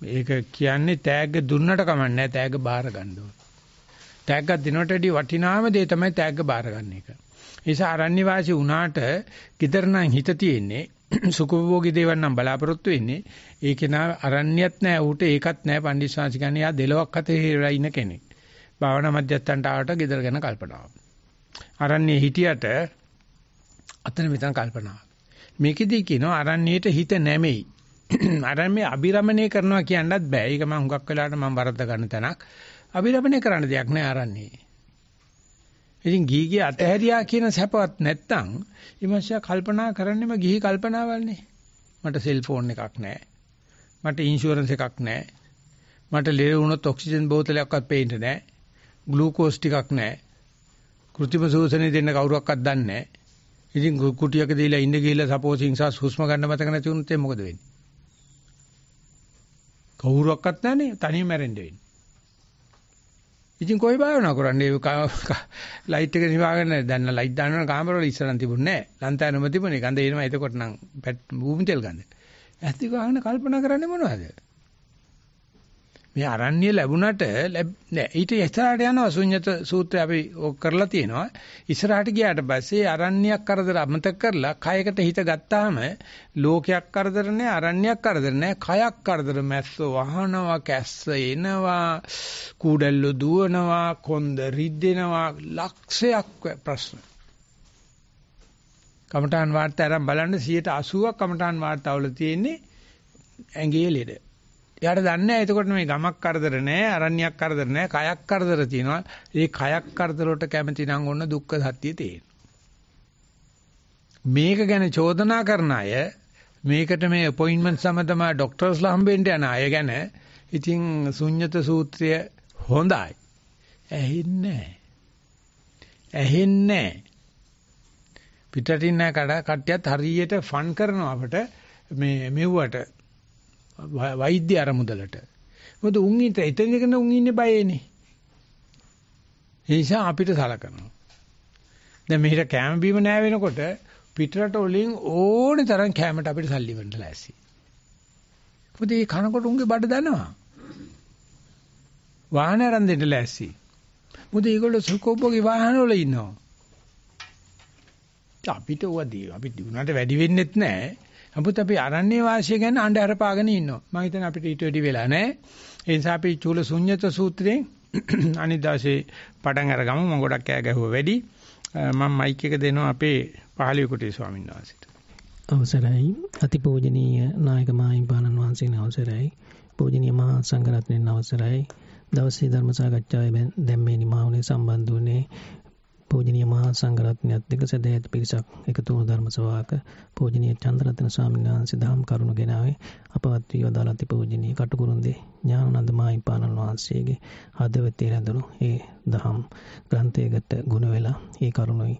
ඒක කියන්නේ තෑග්ග දුන්නට කමන්නේ තෑග්ග බාර ගන්න ඕන. තෑග්ගක් දිනට වැඩි වටිනාම දේ තමයි තෑග්ග බාර ගන්න එක. නිසා අරණ්‍ය වාසී වුණාට gidernan හිත තියෙන්නේ සුඛභෝගී දේවල් නම් බලාපොරොත්තු වෙන්නේ. ඒක නා අරණ්‍යත් නෑ ඌට ඒකත් නෑ පණ්ඩිස්වාංශ කියන්නේ යා දෙලොක් අතේ හිරලා ඉන්න කෙනෙක්. භාවනා මධ්‍යස්ථානට ආවට gider ගැන කල්පනාව. අරණ්‍යේ හිටියට අතන මෙතන කල්පනාව. මේකෙදී කියනවා අරණ්‍යයට හිත නැමෙයි. අර මේ අබිරමණය කරනවා කියන්නත් බෑ. ඒක මම හුඟක් වෙලාවට මම වරද්ද ගන්න තැනක්. අබිරමණය කරන්න දෙයක් නෑ ආරන්නේ. ඉතින් ගිහිගේ අතහැරියා කියන සැපවත් නැත්තම් ඊමස්යා කල්පනා කරන්නෙම ගිහි කල්පනාවල්නේ. මට සෙල්ෆෝන් එකක් නැහැ. මට ඉන්ෂුරන්ස් එකක් නැහැ. මට ලේ වුණොත් ඔක්සිජන් බෝතලයක්වත් පේන්න නැහැ. ග්ලූකෝස් ටිකක් නැහැ. කෘතිම සෝෂණය දෙන්න කවුරක්වත් දන්නේ නැහැ. ඉතින් කුටියක දීලා ඉඳ ගිහිල්ලා සපෝසින් සස් හුස්ම ගන්න මතක නැති වුණොත් මොකද වෙන්නේ? කවුරුවක්වත් නැහනේ තනියම මැරෙන්න වෙන්නේ. ඉතින් කොයි භාවනා කරන්නේ ලයිට් එක නිවාගෙන දැන් ලයිට් දානවන කාමරවල ඉස්සරන් තිබුණේ නැහැ. ලන්තෑනම තිබුණේ. ගඳ එනවා එතකොට නම් භූමි තෙල් ගඳ. ඇත්ත කල්පනා කරන්නේ මොනවද? මේ අරණ්‍ය ලැබුණට නෑ ඊට ඉස්සරහට යනවා ශුන්්‍යත සූත්‍රය අපි ඕක කරලා තියෙනවා. ඉස්සරහට ගියාට පස්සේ අරණ්‍යයක් කරදර අමතක කරලා කයකට හිත ගත්තාම ලෝකයක් කරදර නෑ අරණ්‍යයක් කරදර නෑ කයක් කරදර මැස්සෝ වහනවා කැස්ස එනවා කූඩල්ලු දුවනවා කොන්ද රිද්දෙනවා ලක්ෂයක් ප්‍රශ්න. කමඨාන් වාර්තා අරන් බලන්න 80ක් කමඨාන් වාර්තාවල තියෙන්නේ ඇඟේ ලෙඩ. එයාට දන්නේ නැහැ එතකොට මේ ගමක් කරදර නැහැ, අරණ්‍යයක් කරදර නැහැ, කයක් කරදර තියෙනවා. ඒ කයක් කරදර වලට කැමති නම් ඔන්න දුක්ඛ සත්‍ය තියෙනවා. මේක ගැන චෝදනා කරන අය මේකට මේ අපොයින්ට්මන්ට් සමගම ડોක්ටර්ස්ලා හම්බෙන්න යන අය ගැන ඉතින් ශුන්්‍යත සූත්‍රය හොඳයි. ඇහෙන්නේ ඇහෙන්නේ පිටටින් කඩ කට්ටියත් හරියට ෆන් කරනවා අපට මේ මෙව්වට වෛද්‍ය අරමුදලට. මොකද උන් ඊට එතනගෙන උන් ඉන්නේ බයේනේ. ඒ නිසා අපිට සලකනවා. දැන් මෙහෙට කැම බීම නෑ වෙනකොට පිටරට වලින් ඕනේ තරම් කැමට අපිට සල්ලි වන්න ලෑසි. මොකද මේ කනකොට උන්ගේ බඩ දනවා. වාහන අරන් දෙන්න ලෑසි. මොකද ඒගොල්ලෝ සුඛෝභෝගී වාහන වල ඉන්නවා. අපිට ඕවා දී අපි දිනුනට වැඩි වෙන්නෙත් නෑ. නමුත් අපි අරණ්‍ය වාසිය ගැන අඬ හරපාගෙන ඉන්නවා. මම හිතන්නේ අපිට ඊට වැඩි වෙලා නැහැ. ඒ නිසා අපි චූල ශුන්්‍යත සූත්‍රයෙන් අනිත් දවසේ පටන් අරගමු. මම ගොඩක් කෑ ගැහුවා වැඩි. මම මයික් එක දෙනවා අපේ පහළිය කුටි ස්වාමීන් වහන්සේට. අවසරයි අතිපූජනීය නායක මාහිම්පාණන් වහන්සේගේ අවසරයි. පූජනීය මහා සංඝරත්නයේ අවසරයි. දවසේ ධර්ම සාකච්ඡාවේ දැන් මේ නිමාවනේ සම්බන්ධ වුණේ පූජනීය මහා සංඝරත්නයත් එක්ක සදැහැති පිරිසක් එකතු වූ ධර්ම සභාවක පූජනීය චන්ද්‍රරත්න ස්වාමීන් වහන්සේ දහම් කරුණු ගෙනාවේ අපවත් වී වදාළ අති පූජනීය කටුකුරුන්දී ඥානানন্দ මාහිමිපාණන් වහන්සේගේ හදවතේ රැඳුණු ඒ දහම් ග්‍රන්ථයකට ගුණ වෙලා ඒ කරුණුයි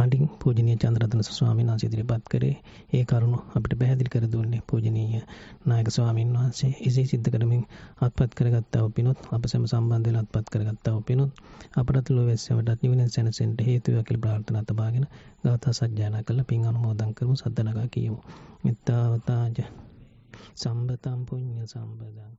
හඬින් පූජනය චන්ද්‍රතන ස්වාමීන් වහන්සේ ඉදිරිපත් කරේ ඒ කරුණු අපිට පැහැදිලි කර දුන්නේ පූජනීය නායක ස්වාමීන් වහන්සේ එසේ සිද්ධ කරමින් අත්පත් කරගත්තා වූ පිනොත් අප සැම සම්බන්ධ වෙලා අත්පත් කරගත්තා වූ පිනොත් අපරත ලෝවැස්සවටත් නිවන සැනසෙන්නට හේතු වේ කියලා ප්‍රාර්ථනා තබාගෙන ගාථා සජ්ජායනා කරලා පින් අනුමෝදන් කරමු සද්දනගා කියමු. මෙත්තාවතාජ සම්බතම් පුඤ්ඤ සම්පදං